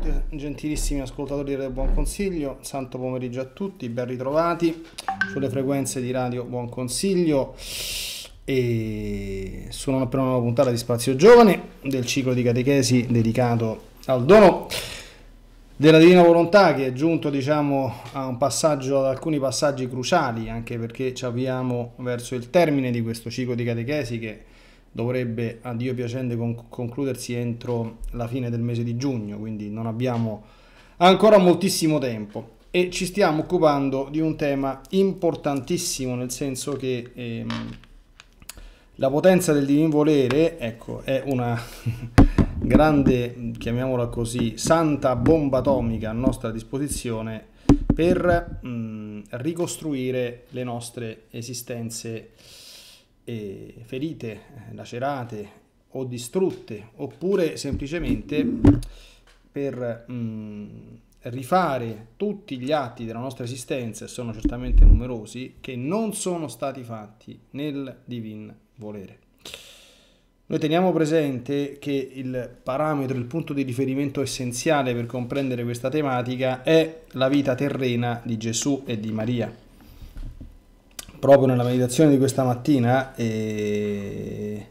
Salute gentilissimi ascoltatori del Buon Consiglio, santo pomeriggio a tutti, ben ritrovati sulle frequenze di Radio Buon Consiglio e sono per prima nuova puntata di Spazio Giovane del ciclo di catechesi dedicato al dono della Divina Volontà che è giunto diciamo a un passaggio, ad alcuni passaggi cruciali anche perché ci avviamo verso il termine di questo ciclo di catechesi che dovrebbe a Dio piacente conc- concludersi entro la fine del mese di giugno, quindi non abbiamo ancora moltissimo tempo e ci stiamo occupando di un tema importantissimo nel senso che ehm, la potenza del divin volere ecco, è una grande, chiamiamola così, santa bomba atomica a nostra disposizione per mh, mm, ricostruire le nostre esistenze eh, ferite, lacerate o distrutte, oppure semplicemente per mh, mm, rifare tutti gli atti della nostra esistenza, e sono certamente numerosi, che non sono stati fatti nel divin volere. Noi teniamo presente che il parametro, il punto di riferimento essenziale per comprendere questa tematica è la vita terrena di Gesù e di Maria proprio nella meditazione di questa mattina eh,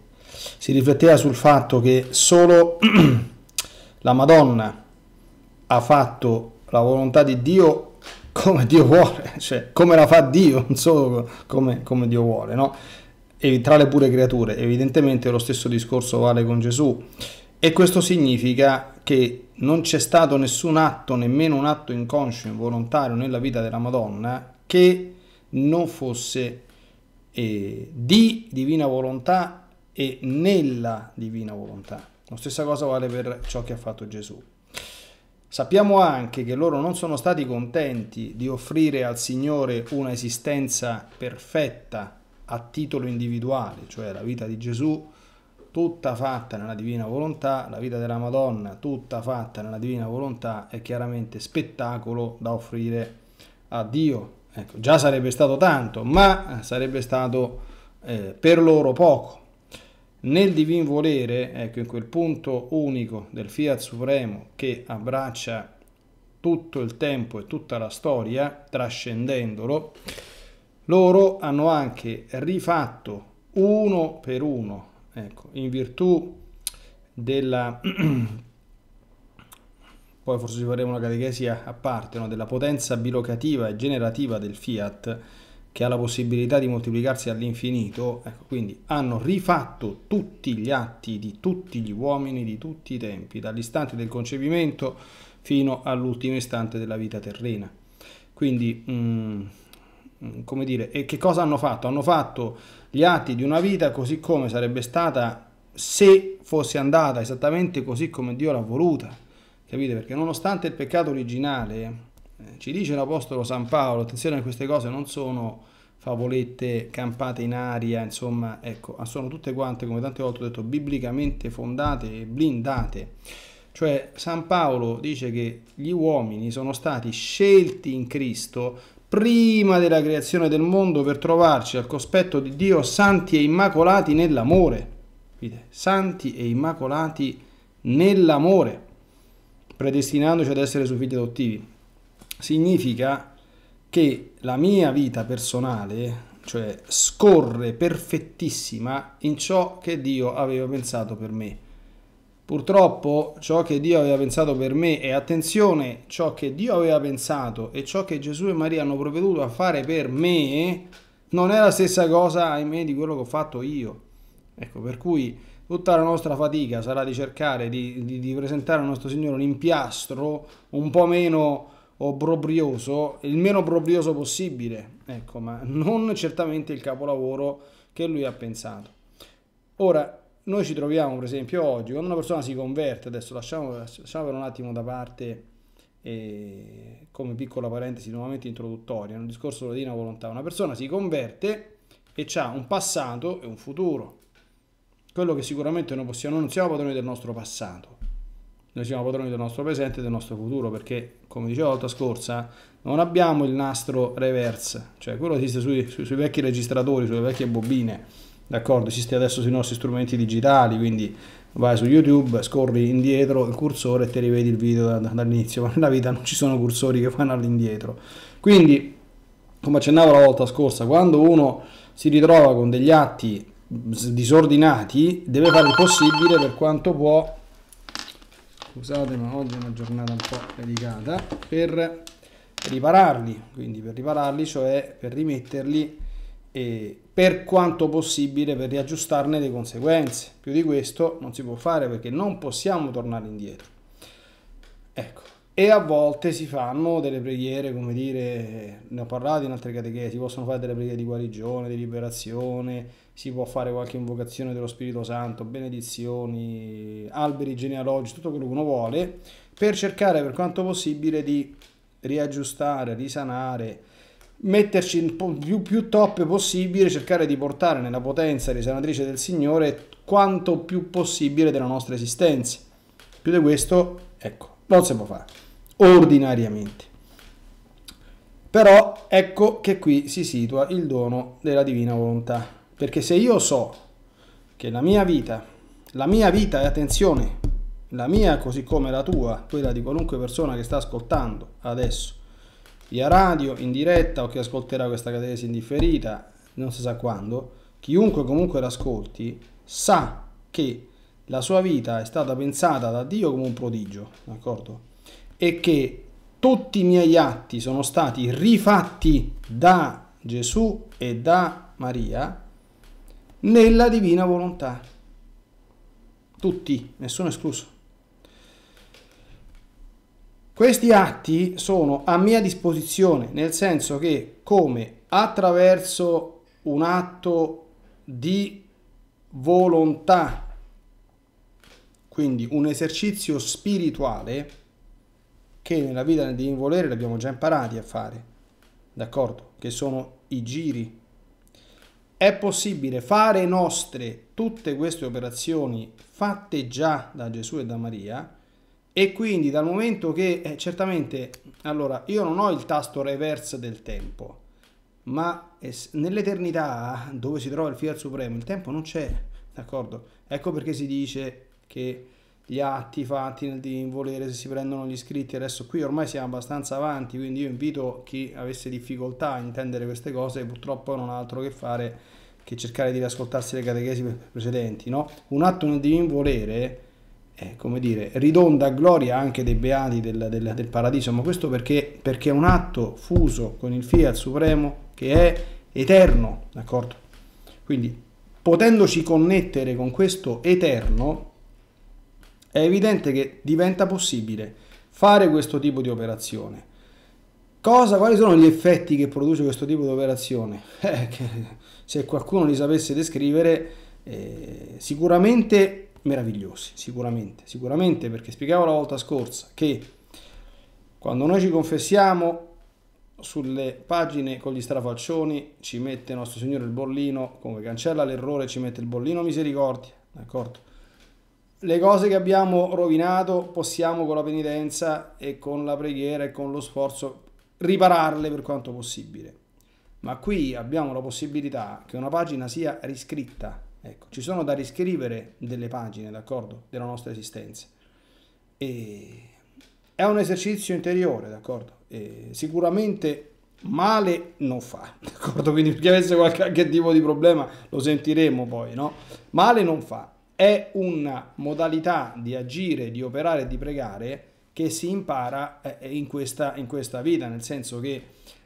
si rifletteva sul fatto che solo la Madonna ha fatto la volontà di Dio come Dio vuole, cioè come la fa Dio, non solo come, come Dio vuole, no? E tra le pure creature, evidentemente lo stesso discorso vale con Gesù. E questo significa che non c'è stato nessun atto, nemmeno un atto inconscio, involontario nella vita della Madonna, che non fosse eh, di divina volontà e nella divina volontà. La stessa cosa vale per ciò che ha fatto Gesù. Sappiamo anche che loro non sono stati contenti di offrire al Signore una esistenza perfetta a titolo individuale, cioè la vita di Gesù tutta fatta nella divina volontà, la vita della Madonna tutta fatta nella divina volontà è chiaramente spettacolo da offrire a Dio, Ecco, già sarebbe stato tanto, ma sarebbe stato eh, per loro poco. Nel divin volere, ecco, in quel punto unico del Fiat Supremo che abbraccia tutto il tempo e tutta la storia, trascendendolo, loro hanno anche rifatto uno per uno, ecco, in virtù della poi forse ci faremo una catechesi a parte, no? della potenza bilocativa e generativa del fiat che ha la possibilità di moltiplicarsi all'infinito, ecco, quindi hanno rifatto tutti gli atti di tutti gli uomini di tutti i tempi, dall'istante del concepimento fino all'ultimo istante della vita terrena. Quindi, mh, mm, mm, come dire, e che cosa hanno fatto? Hanno fatto gli atti di una vita così come sarebbe stata se fosse andata esattamente così come Dio l'ha voluta Capite? Perché nonostante il peccato originale, eh, ci dice l'Apostolo San Paolo, attenzione queste cose non sono favolette campate in aria, insomma, ecco, sono tutte quante, come tante volte ho detto, biblicamente fondate e blindate. Cioè San Paolo dice che gli uomini sono stati scelti in Cristo prima della creazione del mondo per trovarci al cospetto di Dio santi e immacolati nell'amore. Santi e immacolati nell'amore predestinandoci ad essere suoi figli adottivi. Significa che la mia vita personale, cioè scorre perfettissima in ciò che Dio aveva pensato per me. Purtroppo ciò che Dio aveva pensato per me e attenzione, ciò che Dio aveva pensato e ciò che Gesù e Maria hanno provveduto a fare per me non è la stessa cosa, ahimè, di quello che ho fatto io. Ecco, per cui Tutta la nostra fatica sarà di cercare di, di, di presentare al nostro Signore un impiastro un po' meno obbrobrioso, il meno obbrobrioso possibile, ecco, ma non certamente il capolavoro che lui ha pensato. Ora, noi ci troviamo per esempio oggi, quando una persona si converte, adesso lasciamo, lasciamo per un attimo da parte, eh, come piccola parentesi nuovamente introduttoria, un discorso di una volontà, una persona si converte e ha un passato e un futuro. Quello che sicuramente noi possiamo, non siamo padroni del nostro passato, noi siamo padroni del nostro presente e del nostro futuro, perché, come dicevo la volta scorsa, non abbiamo il nastro reverse, cioè quello esiste sui, sui, sui vecchi registratori, sulle vecchie bobine, d'accordo? Esiste adesso sui nostri strumenti digitali, quindi vai su YouTube, scorri indietro il cursore e ti rivedi il video da, da, dall'inizio, ma nella vita non ci sono cursori che vanno all'indietro. Quindi, come accennavo la volta scorsa, quando uno si ritrova con degli atti disordinati, deve fare il possibile per quanto può, scusate ma oggi è una giornata un po' delicata, per ripararli, quindi per ripararli, cioè per rimetterli e per quanto possibile per riaggiustarne le conseguenze. Più di questo non si può fare perché non possiamo tornare indietro. Ecco. E a volte si fanno delle preghiere, come dire, ne ho parlato in altre catechesi, si possono fare delle preghiere di guarigione, di liberazione, si può fare qualche invocazione dello Spirito Santo, benedizioni, alberi genealogici, tutto quello che uno vuole, per cercare per quanto possibile di riaggiustare, risanare, metterci più, più toppe possibile, cercare di portare nella potenza risanatrice del Signore quanto più possibile della nostra esistenza. Più di questo, ecco, non si può fare, ordinariamente. Però ecco che qui si situa il dono della divina volontà perché se io so che la mia vita, la mia vita e attenzione, la mia così come la tua, quella di qualunque persona che sta ascoltando adesso, via radio, in diretta o che ascolterà questa catechesi indifferita, non si sa quando, chiunque comunque l'ascolti sa che la sua vita è stata pensata da Dio come un prodigio, d'accordo? E che tutti i miei atti sono stati rifatti da Gesù e da Maria nella divina volontà. Tutti, nessuno escluso. Questi atti sono a mia disposizione, nel senso che come attraverso un atto di volontà, quindi un esercizio spirituale, che nella vita del volere l'abbiamo già imparati a fare, d'accordo? Che sono i giri è possibile fare nostre tutte queste operazioni fatte già da Gesù e da Maria e quindi dal momento che eh, certamente allora io non ho il tasto reverse del tempo ma eh, nell'eternità dove si trova il Fiat Supremo il tempo non c'è d'accordo ecco perché si dice che gli atti fatti nel di volere se si prendono gli iscritti adesso qui ormai siamo abbastanza avanti quindi io invito chi avesse difficoltà a intendere queste cose purtroppo non ha altro che fare che cercare di riascoltarsi le catechesi precedenti no? un atto nel divin volere eh, come dire, ridonda gloria anche dei beati del, del, del paradiso, ma questo perché, perché, è un atto fuso con il Fiat Supremo che è eterno, d'accordo? Quindi potendoci connettere con questo eterno, è evidente che diventa possibile fare questo tipo di operazione. Cosa, quali sono gli effetti che produce questo tipo di operazione? Eh, se qualcuno li sapesse descrivere, eh, sicuramente meravigliosi, sicuramente, sicuramente perché spiegavo la volta scorsa che quando noi ci confessiamo sulle pagine con gli strafaccioni ci mette nostro Signore il bollino, come cancella l'errore ci mette il bollino misericordia, d'accordo? le cose che abbiamo rovinato possiamo con la penitenza e con la preghiera e con lo sforzo ripararle per quanto possibile. Ma qui abbiamo la possibilità che una pagina sia riscritta. Ecco, ci sono da riscrivere delle pagine, d'accordo, della nostra esistenza. E è un esercizio interiore, d'accordo? E sicuramente male non fa, d'accordo? Quindi perché avesse qualche tipo di problema lo sentiremo poi, no? Male non fa è una modalità di agire, di operare, di pregare che si impara eh, in questa, in questa vita, nel senso che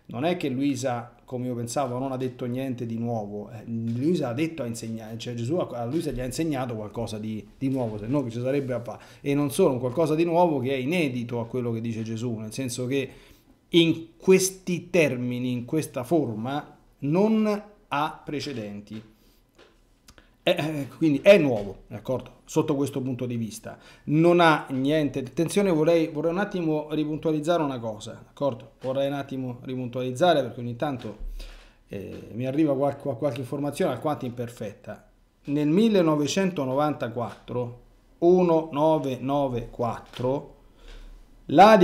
non è che Luisa, come io pensavo, non ha detto niente di nuovo, eh, Luisa ha detto, ha insegnato, cioè Gesù a Luisa gli ha insegnato qualcosa di, di nuovo, se no che ci sarebbe a fare, E non solo, un qualcosa di nuovo che è inedito a quello che dice Gesù, nel senso che in questi termini, in questa forma, non ha precedenti. Eh, eh, quindi è nuovo, d'accordo? Sotto questo punto di vista. Non ha niente. Attenzione, vorrei, vorrei un attimo ripuntualizzare una cosa, d'accordo? Vorrei un attimo ripuntualizzare perché ogni tanto eh, mi arriva qualche, qualche informazione alquanto imperfetta. Nel 1994, 1994, la,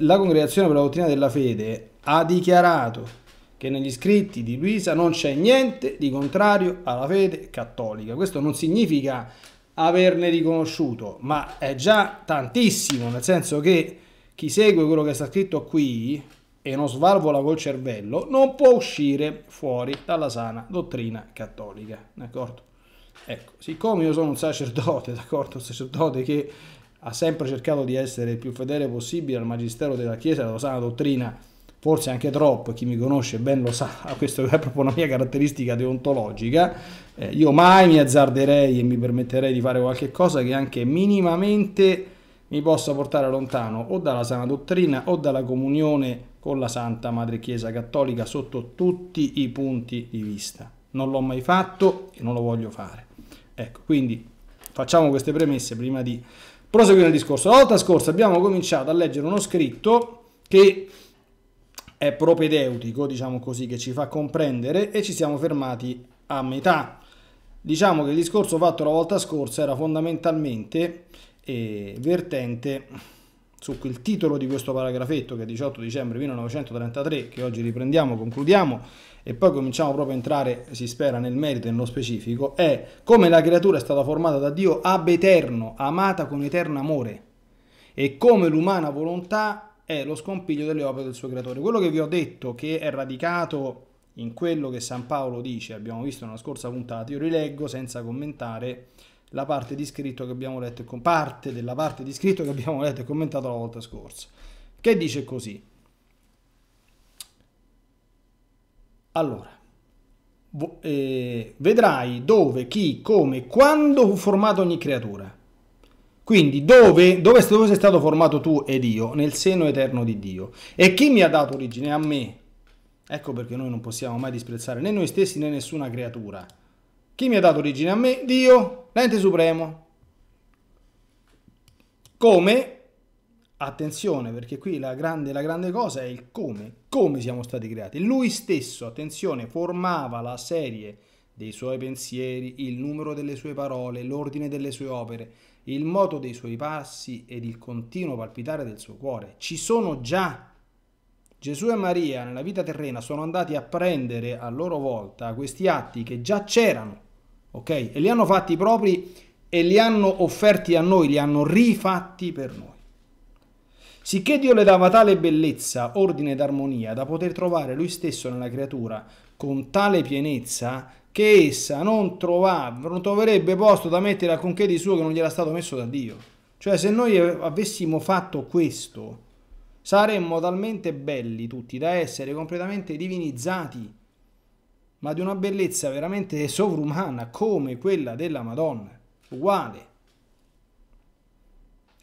la Congregazione per la Dottrina della Fede ha dichiarato che negli scritti di Luisa non c'è niente di contrario alla fede cattolica. Questo non significa averne riconosciuto, ma è già tantissimo, nel senso che chi segue quello che sta scritto qui e non svalvola col cervello non può uscire fuori dalla sana dottrina cattolica, d'accordo? Ecco, siccome io sono un sacerdote, d'accordo, un sacerdote che ha sempre cercato di essere il più fedele possibile al magistero della Chiesa e alla sana dottrina forse anche troppo, chi mi conosce ben lo sa, questa è proprio una mia caratteristica deontologica, eh, io mai mi azzarderei e mi permetterei di fare qualche cosa che anche minimamente mi possa portare lontano o dalla sana dottrina o dalla comunione con la Santa Madre Chiesa Cattolica sotto tutti i punti di vista. Non l'ho mai fatto e non lo voglio fare. Ecco, quindi facciamo queste premesse prima di proseguire il discorso. La volta scorsa abbiamo cominciato a leggere uno scritto che è propedeutico, diciamo così, che ci fa comprendere e ci siamo fermati a metà. Diciamo che il discorso fatto la volta scorsa era fondamentalmente eh, vertente su quel titolo di questo paragrafetto che è 18 dicembre 1933, che oggi riprendiamo, concludiamo e poi cominciamo proprio a entrare, si spera, nel merito e nello specifico, è come la creatura è stata formata da Dio ab eterno, amata con eterno amore, e come l'umana volontà è lo scompiglio delle opere del suo creatore. Quello che vi ho detto che è radicato in quello che San Paolo dice, abbiamo visto nella scorsa puntata, io rileggo senza commentare la parte di scritto che abbiamo letto parte della parte di scritto che abbiamo letto e commentato la volta scorsa, che dice così. Allora, eh, vedrai dove, chi, come, quando fu formato ogni creatura quindi dove, dove, dove, sei stato formato tu ed io? Nel seno eterno di Dio. E chi mi ha dato origine? A me. Ecco perché noi non possiamo mai disprezzare né noi stessi né nessuna creatura. Chi mi ha dato origine? A me? Dio, l'ente supremo. Come? Attenzione, perché qui la grande, la grande cosa è il come. Come siamo stati creati. Lui stesso, attenzione, formava la serie dei suoi pensieri, il numero delle sue parole, l'ordine delle sue opere il moto dei suoi passi ed il continuo palpitare del suo cuore. Ci sono già. Gesù e Maria nella vita terrena sono andati a prendere a loro volta questi atti che già c'erano, ok? E li hanno fatti propri e li hanno offerti a noi, li hanno rifatti per noi. Sicché Dio le dava tale bellezza, ordine ed armonia da poter trovare lui stesso nella creatura con tale pienezza che essa non, trovava, non troverebbe posto da mettere al conché di suo che non gli era stato messo da Dio. Cioè se noi avessimo fatto questo, saremmo talmente belli tutti da essere completamente divinizzati, ma di una bellezza veramente sovrumana come quella della Madonna, uguale.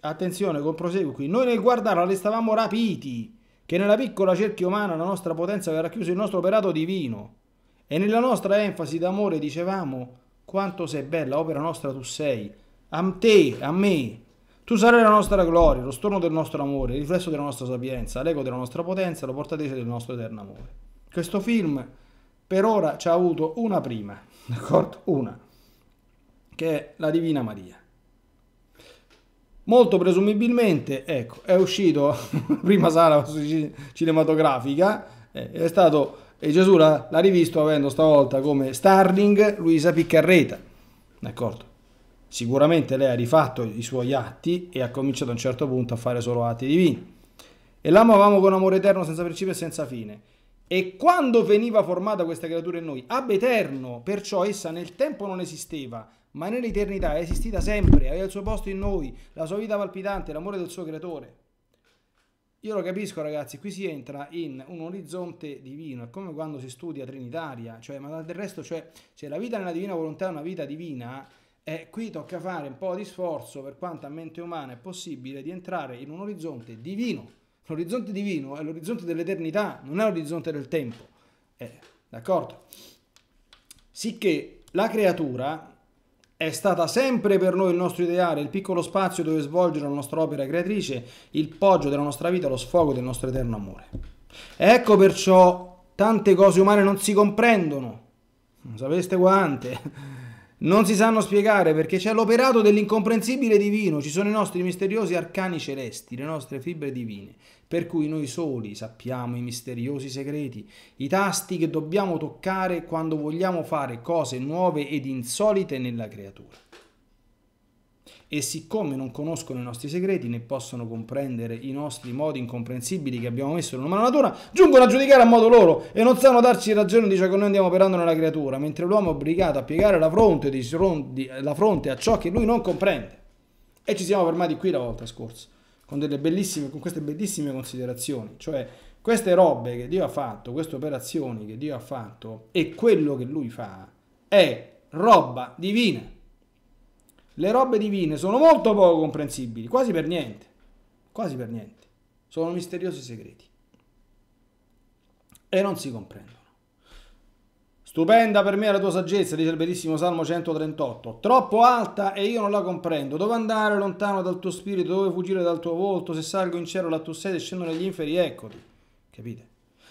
Attenzione, con proseguo qui. Noi nel guardarla le stavamo rapiti che nella piccola cerchia umana la nostra potenza aveva racchiuso il nostro operato divino e nella nostra enfasi d'amore dicevamo quanto sei bella, opera nostra tu sei, a te, a me. Tu sarai la nostra gloria, lo storno del nostro amore, il riflesso della nostra sapienza, l'ego della nostra potenza, la portatrice del nostro eterno amore. Questo film per ora ci ha avuto una prima, d'accordo? Una, che è la Divina Maria. Molto presumibilmente, ecco, è uscito prima sala cinematografica, eh, è stato e Gesù l'ha, l'ha rivisto avendo stavolta come Starling Luisa Piccarreta. D'accordo? Sicuramente lei ha rifatto i suoi atti e ha cominciato a un certo punto a fare solo atti divini. E l'amavamo con amore eterno, senza principio e senza fine. E quando veniva formata questa creatura in noi, ab eterno, perciò essa nel tempo non esisteva, ma nell'eternità è esistita sempre, aveva il suo posto in noi, la sua vita palpitante, l'amore del suo creatore. Io lo capisco ragazzi, qui si entra in un orizzonte divino, è come quando si studia Trinitaria, cioè, ma del resto, cioè, se la vita nella divina volontà è una vita divina, eh, qui tocca fare un po' di sforzo, per quanto a mente umana è possibile, di entrare in un orizzonte divino. L'orizzonte divino è l'orizzonte dell'eternità, non è l'orizzonte del tempo. Eh, D'accordo? Sicché la creatura, è stata sempre per noi il nostro ideale, il piccolo spazio dove svolgere la nostra opera creatrice, il poggio della nostra vita, lo sfogo del nostro eterno amore. Ecco perciò tante cose umane non si comprendono, non sapeste quante, non si sanno spiegare perché c'è l'operato dell'incomprensibile divino, ci sono i nostri misteriosi arcani celesti, le nostre fibre divine, per cui noi soli sappiamo i misteriosi segreti, i tasti che dobbiamo toccare quando vogliamo fare cose nuove ed insolite nella creatura. E siccome non conoscono i nostri segreti né possono comprendere i nostri modi incomprensibili che abbiamo messo nella natura, giungono a giudicare a modo loro e non sanno darci ragione di ciò che noi andiamo operando nella creatura, mentre l'uomo è obbligato a piegare la fronte, la fronte a ciò che lui non comprende. E ci siamo fermati qui la volta scorsa con, con queste bellissime considerazioni, cioè queste robe che Dio ha fatto, queste operazioni che Dio ha fatto e quello che lui fa è roba divina. Le robe divine sono molto poco comprensibili, quasi per niente, quasi per niente. Sono misteriosi segreti e non si comprendono. Stupenda per me la tua saggezza, dice il bellissimo Salmo 138. Troppo alta e io non la comprendo. Dove andare lontano dal tuo spirito? Dove fuggire dal tuo volto? Se salgo in cielo la tua sede e scendo negli inferi, eccoti. Capite?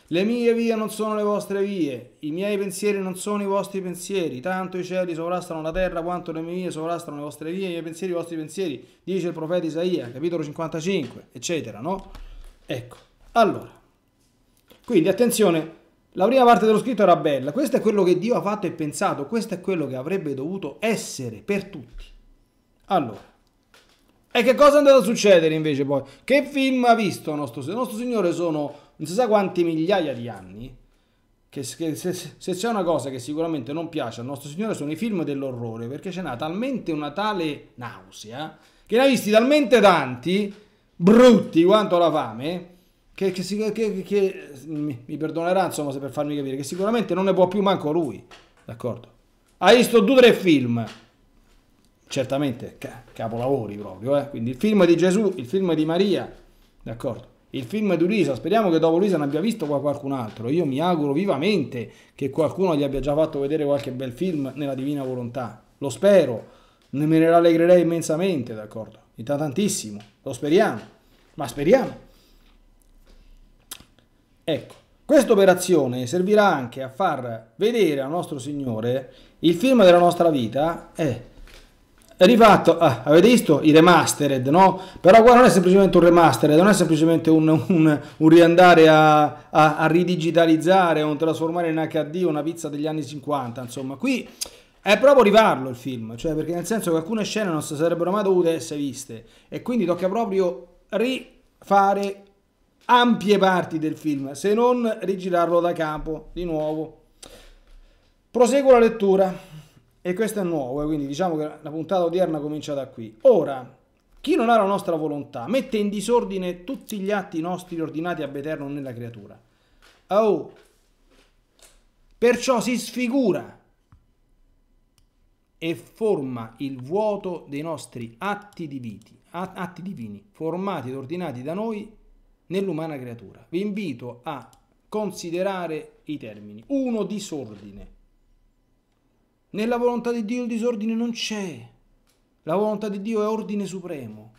Le mie vie non sono le vostre vie, i miei pensieri non sono i vostri pensieri, tanto i cieli sovrastano la terra quanto le mie vie sovrastano le vostre vie, i miei pensieri i vostri pensieri, dice il profeta Isaia, capitolo 55, eccetera, no? Ecco, allora, quindi attenzione, la prima parte dello scritto era bella, questo è quello che Dio ha fatto e pensato, questo è quello che avrebbe dovuto essere per tutti. Allora, e che cosa è andato a succedere invece poi? Che film ha visto il nostro Signore? Il nostro Signore sono non si sa quanti migliaia di anni, che, che se, se c'è una cosa che sicuramente non piace al nostro Signore sono i film dell'orrore, perché ce n'ha talmente una tale nausea, che ne ha visti talmente tanti, brutti quanto la fame, che, che, che, che mi, mi, perdonerà insomma se per farmi capire che sicuramente non ne può più manco lui d'accordo hai visto due o tre film certamente ca capolavori proprio eh? quindi il film di Gesù il film di Maria d'accordo il film di Luisa speriamo che dopo Luisa ne abbia visto qualcun altro io mi auguro vivamente che qualcuno gli abbia già fatto vedere qualche bel film nella divina volontà lo spero ne me ne rallegrerei immensamente d'accordo da tantissimo lo speriamo ma speriamo Ecco, questa operazione servirà anche a far vedere al nostro Signore il film della nostra vita è rifatto, ah, avete visto i remastered, no? Però qua non è semplicemente un remastered, non è semplicemente un, un, un riandare a, a, a ridigitalizzare, un trasformare in HD una pizza degli anni 50, insomma, qui è proprio rifarlo il film, cioè perché nel senso che alcune scene non si sarebbero mai dovute essere viste e quindi tocca proprio rifare ampie parti del film, se non rigirarlo da capo di nuovo. Proseguo la lettura e questo è nuovo, eh, quindi diciamo che la puntata odierna comincia da qui. Ora, chi non ha la nostra volontà mette in disordine tutti gli atti nostri ordinati ab eterno nella creatura. Oh, perciò si sfigura e forma il vuoto dei nostri atti divini, atti divini, formati ed ordinati da noi nell'umana creatura. Vi invito a considerare i termini. Uno, disordine. Nella volontà di Dio il disordine non c'è. La volontà di Dio è ordine supremo.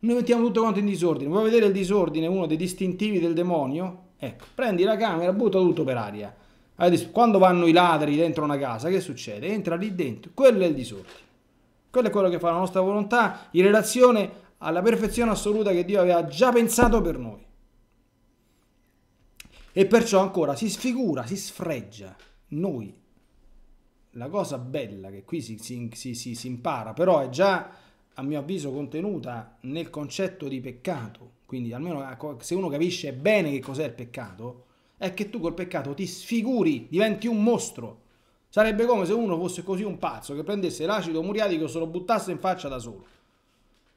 Noi mettiamo tutto quanto in disordine. Vuoi vedere il disordine, uno dei distintivi del demonio? Ecco, prendi la camera, butta tutto per aria. Quando vanno i ladri dentro una casa, che succede? Entra lì dentro. Quello è il disordine. Quello è quello che fa la nostra volontà in relazione alla perfezione assoluta che Dio aveva già pensato per noi. E perciò ancora si sfigura, si sfreggia. Noi, la cosa bella che qui si, si, si, si impara, però è già a mio avviso contenuta nel concetto di peccato, quindi almeno se uno capisce bene che cos'è il peccato, è che tu col peccato ti sfiguri, diventi un mostro. Sarebbe come se uno fosse così un pazzo che prendesse l'acido muriatico e se lo buttasse in faccia da solo.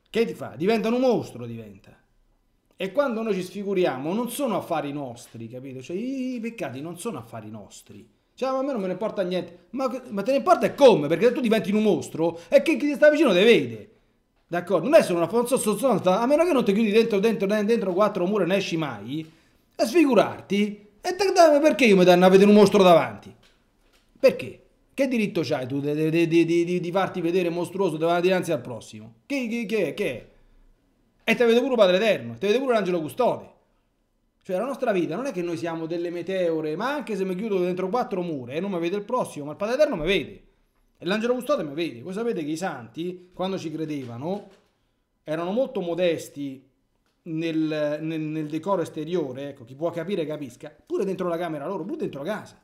Che ti fa? Diventa un mostro, diventa. E quando noi ci sfiguriamo, non sono affari nostri, capito? Cioè, i peccati non sono affari nostri. Cioè, a me non me ne importa niente. Ma, ma te ne importa come? Perché se tu diventi un mostro, è che chi ti sta vicino te vede. D'accordo? Non è solo una forza a meno che non ti chiudi dentro, dentro, dentro quattro mura e ne esci mai, a sfigurarti. E te, perché io mi danno a vedere un mostro davanti? Perché? Che diritto c'hai tu di, di, di, di farti vedere mostruoso davanti al prossimo? Che, che, che, che è? E ti avete pure Padre Eterno, ti avete pure l'angelo custode. Cioè la nostra vita non è che noi siamo delle meteore, ma anche se mi chiudo dentro quattro mura e eh, non mi vede il prossimo, ma il Padre Eterno mi vede. E l'angelo custode mi vede. Voi sapete che i santi, quando ci credevano, erano molto modesti nel, nel, nel decoro esteriore, ecco, chi può capire capisca, pure dentro la camera loro, pure dentro la casa.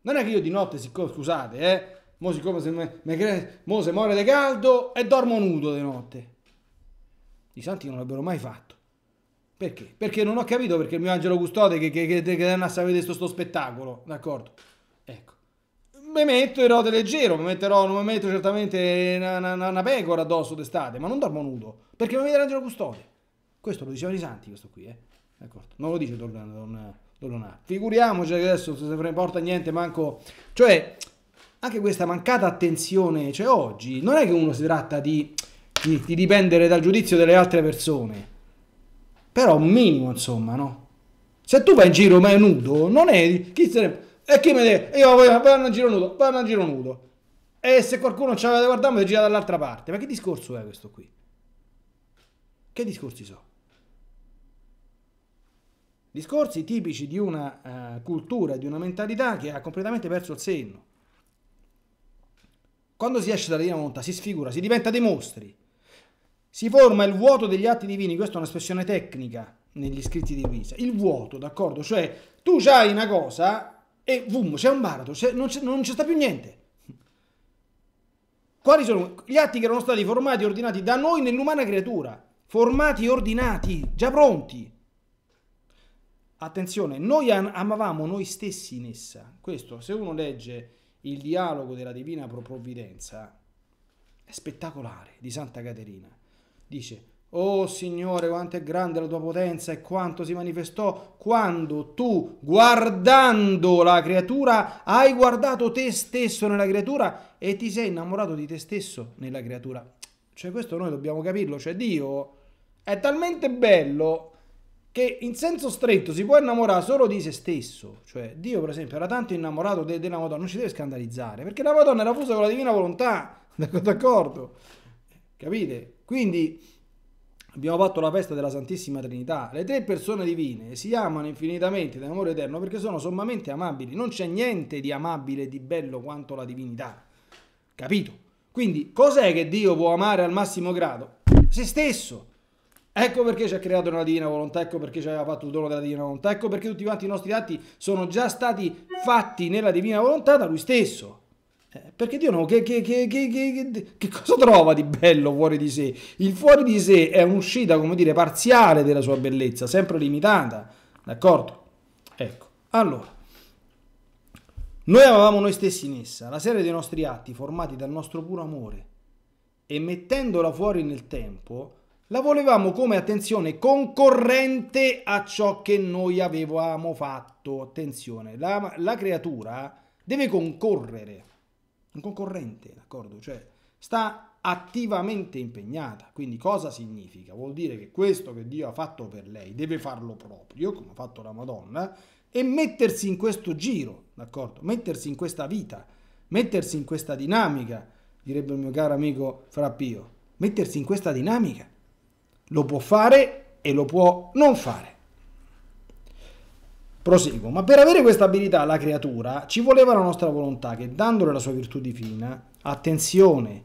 Non è che io di notte, siccome, scusate, eh, mo siccome se, me, me, mo se muore di caldo e dormo nudo di notte. I santi non l'avrebbero mai fatto. Perché? Perché non ho capito perché il mio angelo custode che, che, che, che andasse a vedere questo spettacolo, d'accordo? Ecco. Mi metto in rote leggero, mi metterò, non mi metto certamente una, una, una pecora addosso d'estate, ma non dormo nudo, perché mi vede l'angelo custode. Questo lo dicevano i santi, questo qui, eh? D'accordo? Non lo dice Don, Don, Don Figuriamoci che adesso se ne importa niente, manco... Cioè, anche questa mancata attenzione, cioè oggi, non è che uno si tratta di di, di dipendere dal giudizio delle altre persone. Però un minimo, insomma, no? Se tu vai in giro ma è nudo, non è... Chi se ne... E chi mi dice, io voglio, andare in giro nudo, vanno in giro nudo. E se qualcuno ci aveva guardato, mi gira dall'altra parte. Ma che discorso è questo qui? Che discorsi so? Discorsi tipici di una uh, cultura, di una mentalità che ha completamente perso il senno. Quando si esce dalla linea monta, si sfigura, si diventa dei mostri. Si forma il vuoto degli atti divini, questa è un'espressione tecnica negli scritti di Luisa, il vuoto, d'accordo? Cioè tu hai una cosa e vum, c'è un baratro, non, non ci sta più niente. Quali sono gli atti che erano stati formati e ordinati da noi nell'umana creatura? Formati e ordinati, già pronti. Attenzione, noi amavamo noi stessi in essa. Questo, se uno legge il dialogo della Divina Provvidenza, è spettacolare di Santa Caterina dice, Oh Signore, quanto è grande la tua potenza e quanto si manifestò quando tu, guardando la creatura, hai guardato te stesso nella creatura e ti sei innamorato di te stesso nella creatura. Cioè questo noi dobbiamo capirlo, cioè Dio è talmente bello che in senso stretto si può innamorare solo di se stesso. Cioè Dio per esempio era tanto innamorato de- della Madonna, non ci deve scandalizzare, perché la Madonna era fusa con la divina volontà, d'accordo? Capite? Quindi abbiamo fatto la festa della Santissima Trinità. Le tre persone divine si amano infinitamente d'amore eterno perché sono sommamente amabili. Non c'è niente di amabile e di bello quanto la divinità. Capito? Quindi cos'è che Dio può amare al massimo grado? Se stesso. Ecco perché ci ha creato una divina volontà, ecco perché ci aveva fatto il dono della divina volontà, ecco perché tutti quanti i nostri atti sono già stati fatti nella divina volontà da Lui stesso. Eh, perché Dio no, che, che, che, che, cosa trova di bello fuori di sé? Il fuori di sé è un'uscita, come dire, parziale della sua bellezza, sempre limitata, d'accordo? Ecco, allora, noi avevamo noi stessi in essa, la serie dei nostri atti formati dal nostro puro amore, e mettendola fuori nel tempo, la volevamo come attenzione concorrente a ciò che noi avevamo fatto. Attenzione, la, la creatura deve concorrere un concorrente, d'accordo? Cioè sta attivamente impegnata. Quindi cosa significa? Vuol dire che questo che Dio ha fatto per lei deve farlo proprio, come ha fatto la Madonna, e mettersi in questo giro, d'accordo? Mettersi in questa vita, mettersi in questa dinamica, direbbe il mio caro amico Frappio, mettersi in questa dinamica. Lo può fare e lo può non fare. Proseguo, ma per avere questa abilità la creatura ci voleva la nostra volontà che dandole la sua virtù divina, attenzione,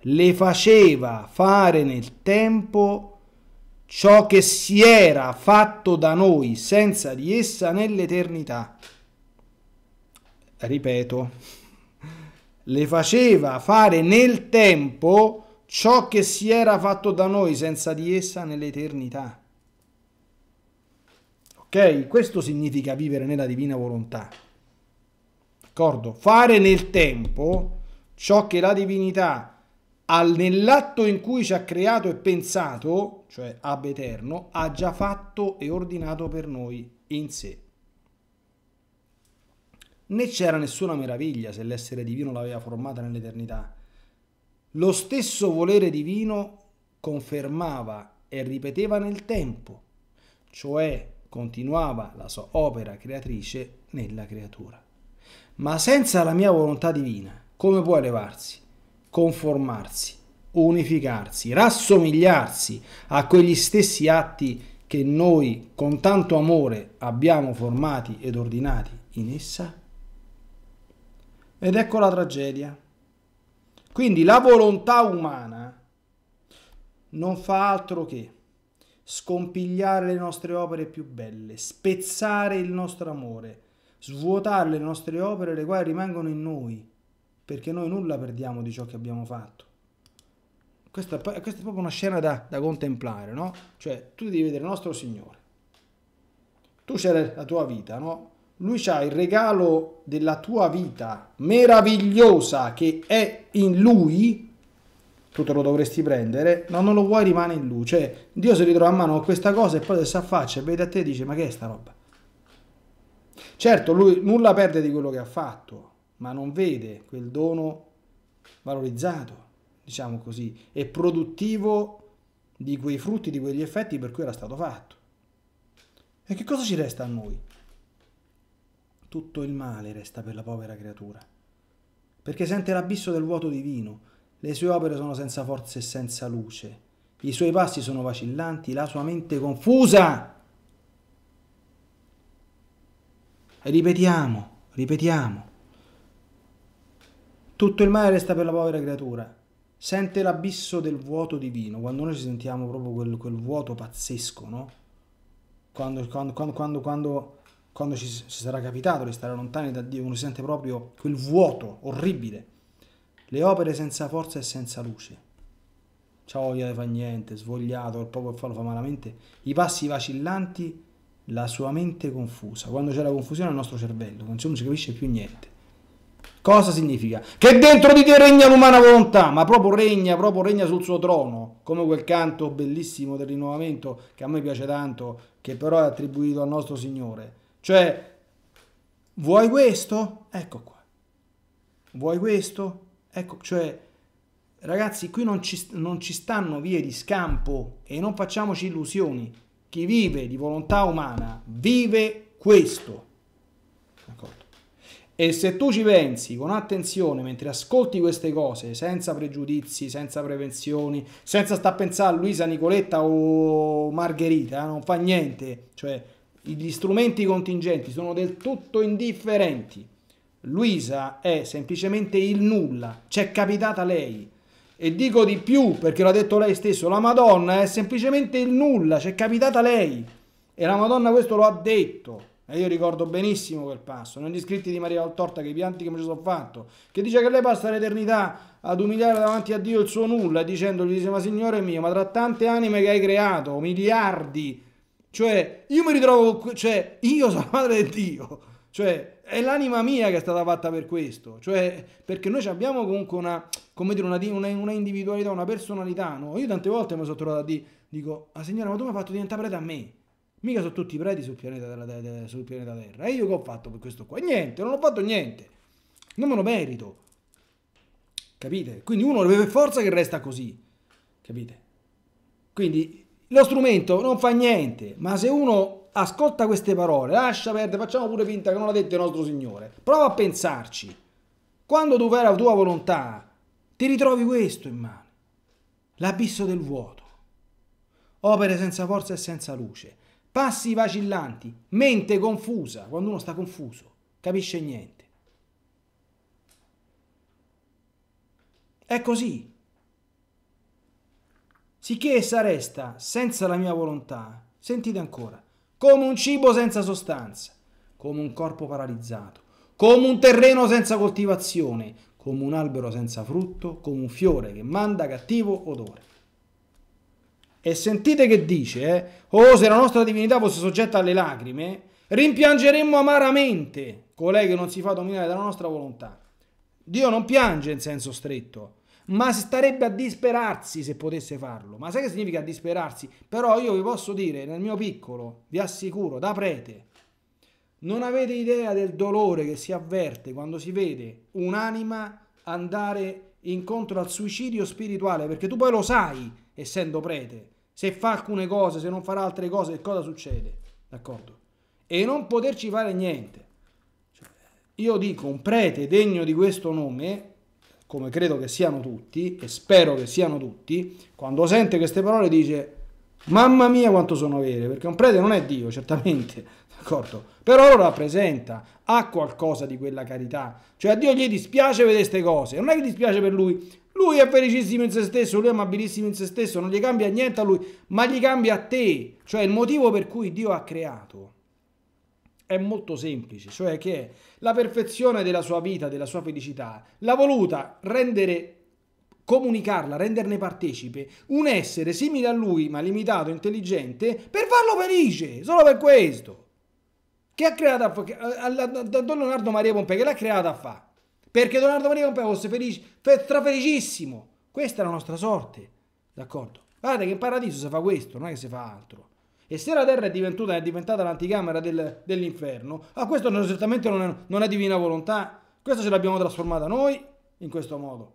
le faceva fare nel tempo ciò che si era fatto da noi senza di essa nell'eternità. Ripeto, le faceva fare nel tempo ciò che si era fatto da noi senza di essa nell'eternità. Ok? Questo significa vivere nella divina volontà. D'accordo? Fare nel tempo ciò che la divinità nell'atto in cui ci ha creato e pensato, cioè ab eterno, ha già fatto e ordinato per noi in sé. Né c'era nessuna meraviglia se l'essere divino l'aveva formata nell'eternità. Lo stesso volere divino confermava e ripeteva nel tempo, cioè continuava la sua opera creatrice nella creatura. Ma senza la mia volontà divina, come può elevarsi, conformarsi, unificarsi, rassomigliarsi a quegli stessi atti che noi con tanto amore abbiamo formati ed ordinati in essa? Ed ecco la tragedia. Quindi la volontà umana non fa altro che scompigliare le nostre opere più belle, spezzare il nostro amore, svuotare le nostre opere le quali rimangono in noi, perché noi nulla perdiamo di ciò che abbiamo fatto. Questa, questa è proprio una scena da, da contemplare, no? Cioè, tu devi vedere il nostro Signore. Tu c'hai la tua vita, no? Lui c'ha il regalo della tua vita meravigliosa che è in Lui, tu te lo dovresti prendere, ma non lo vuoi rimane in luce. Dio si ritrova a mano con questa cosa e poi se si affaccia e vede a te e dice ma che è sta roba? Certo, lui nulla perde di quello che ha fatto, ma non vede quel dono valorizzato, diciamo così, e produttivo di quei frutti, di quegli effetti per cui era stato fatto. E che cosa ci resta a noi? Tutto il male resta per la povera creatura, perché sente l'abisso del vuoto divino, le sue opere sono senza forza e senza luce. I suoi passi sono vacillanti, la sua mente confusa. Ripetiamo, ripetiamo. Tutto il male resta per la povera creatura. Sente l'abisso del vuoto divino, quando noi ci sentiamo proprio quel, quel vuoto pazzesco, no? Quando, quando, quando, quando, quando ci, ci sarà capitato di stare lontani da Dio, uno sente proprio quel vuoto orribile le opere senza forza e senza luce. C'ha voglia di fa niente, svogliato, il poco che fa lo fa malamente, i passi vacillanti, la sua mente confusa. Quando c'è la confusione il nostro cervello, non si capisce più niente. Cosa significa? Che dentro di te regna l'umana volontà, ma proprio regna, proprio regna sul suo trono, come quel canto bellissimo del rinnovamento che a me piace tanto, che però è attribuito al nostro Signore. Cioè, vuoi questo? Ecco qua. Vuoi questo? Ecco, cioè, ragazzi, qui non ci, non ci stanno vie di scampo e non facciamoci illusioni. Chi vive di volontà umana vive questo. D'accordo? E se tu ci pensi con attenzione mentre ascolti queste cose, senza pregiudizi, senza prevenzioni, senza sta a pensare a Luisa, Nicoletta o Margherita, eh, non fa niente, cioè gli strumenti contingenti sono del tutto indifferenti. Luisa è semplicemente il nulla, c'è capitata lei. E dico di più, perché l'ha detto lei stesso, la Madonna è semplicemente il nulla, c'è capitata lei. E la Madonna questo lo ha detto. E io ricordo benissimo quel passo, negli scritti di Maria Valtorta, che i pianti che mi ci sono fatto, che dice che lei passa l'eternità ad umiliare davanti a Dio il suo nulla, dicendogli, dice, ma Signore mio, ma tra tante anime che hai creato, miliardi, cioè, io mi ritrovo, cioè, io sono la madre di Dio, cioè, è l'anima mia che è stata fatta per questo, cioè perché noi abbiamo comunque una, come dire, una, una, una individualità, una personalità, no? Io tante volte mi sono trovato a dire, dico, ah signora, ma tu mi hai fatto diventare prete a me, mica sono tutti preti sul pianeta, della, de, de, sul pianeta Terra, e io che ho fatto per questo qua? Niente, non ho fatto niente, non me lo merito, capite? Quindi uno deve per forza che resta così, capite? Quindi lo strumento non fa niente, ma se uno ascolta queste parole, lascia perdere, facciamo pure finta che non l'ha detto il nostro Signore. Prova a pensarci. Quando tu fai la tua volontà, ti ritrovi questo in mano. L'abisso del vuoto. Opere senza forza e senza luce. Passi vacillanti, mente confusa, quando uno sta confuso, capisce niente. È così. Sicché essa resta senza la mia volontà. Sentite ancora come un cibo senza sostanza, come un corpo paralizzato, come un terreno senza coltivazione, come un albero senza frutto, come un fiore che manda cattivo odore. E sentite che dice, eh? oh se la nostra divinità fosse soggetta alle lacrime, rimpiangeremmo amaramente colei che non si fa dominare dalla nostra volontà. Dio non piange in senso stretto, ma starebbe a disperarsi se potesse farlo. Ma sai che significa disperarsi? Però io vi posso dire, nel mio piccolo, vi assicuro, da prete, non avete idea del dolore che si avverte quando si vede un'anima andare incontro al suicidio spirituale, perché tu poi lo sai, essendo prete, se fa alcune cose, se non farà altre cose, che cosa succede? D'accordo? E non poterci fare niente. Cioè, io dico, un prete degno di questo nome come credo che siano tutti, e spero che siano tutti, quando sente queste parole dice mamma mia quanto sono vere, perché un prete non è Dio, certamente, d'accordo? Però lo rappresenta, ha qualcosa di quella carità, cioè a Dio gli dispiace vedere queste cose, non è che dispiace per lui, lui è felicissimo in se stesso, lui è amabilissimo in se stesso, non gli cambia niente a lui, ma gli cambia a te, cioè il motivo per cui Dio ha creato è molto semplice, cioè che la perfezione della sua vita, della sua felicità, l'ha voluta rendere comunicarla, renderne partecipe, un essere simile a lui ma limitato, intelligente, per farlo felice, solo per questo. Che ha creato a, a, Don Leonardo Maria Pompei, che l'ha creata a fare? Perché Don Leonardo Maria Pompei fosse felice, strafelicissimo. Questa è la nostra sorte, d'accordo? Guardate che in paradiso si fa questo, non è che si fa altro. E se la terra è diventata, è diventata l'anticamera del, dell'inferno, a questo non, certamente non è, non è divina volontà. Questa ce l'abbiamo trasformata noi in questo modo.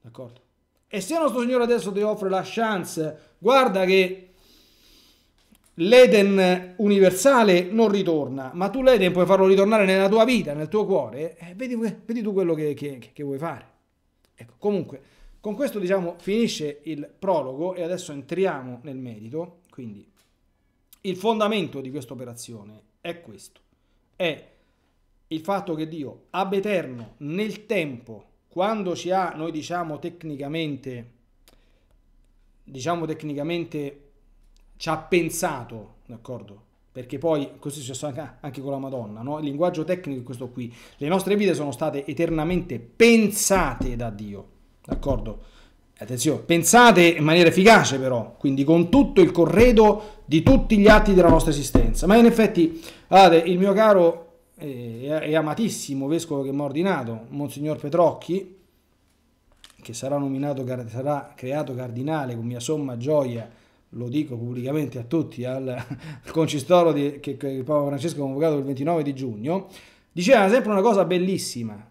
D'accordo? E se il nostro Signore adesso ti offre la chance, guarda che l'Eden universale non ritorna, ma tu l'Eden puoi farlo ritornare nella tua vita, nel tuo cuore, eh, vedi, vedi, tu quello che, che, che vuoi fare. Ecco, comunque, con questo diciamo finisce il prologo e adesso entriamo nel merito, quindi il fondamento di questa operazione è questo, è il fatto che Dio ab eterno nel tempo, quando ci ha, noi diciamo tecnicamente, diciamo tecnicamente, ci ha pensato, d'accordo? Perché poi così è successo anche con la Madonna, no? Il linguaggio tecnico è questo qui. Le nostre vite sono state eternamente pensate da Dio, d'accordo? Attenzione, pensate in maniera efficace però, quindi con tutto il corredo di tutti gli atti della nostra esistenza. Ma in effetti, guardate, il mio caro eh, e amatissimo vescovo che mi ha ordinato, Monsignor Petrocchi, che sarà, nominato, sarà creato cardinale con mia somma gioia, lo dico pubblicamente a tutti, al, concistoro di, che, che Papa Francesco ha convocato il 29 di giugno, diceva sempre una cosa bellissima,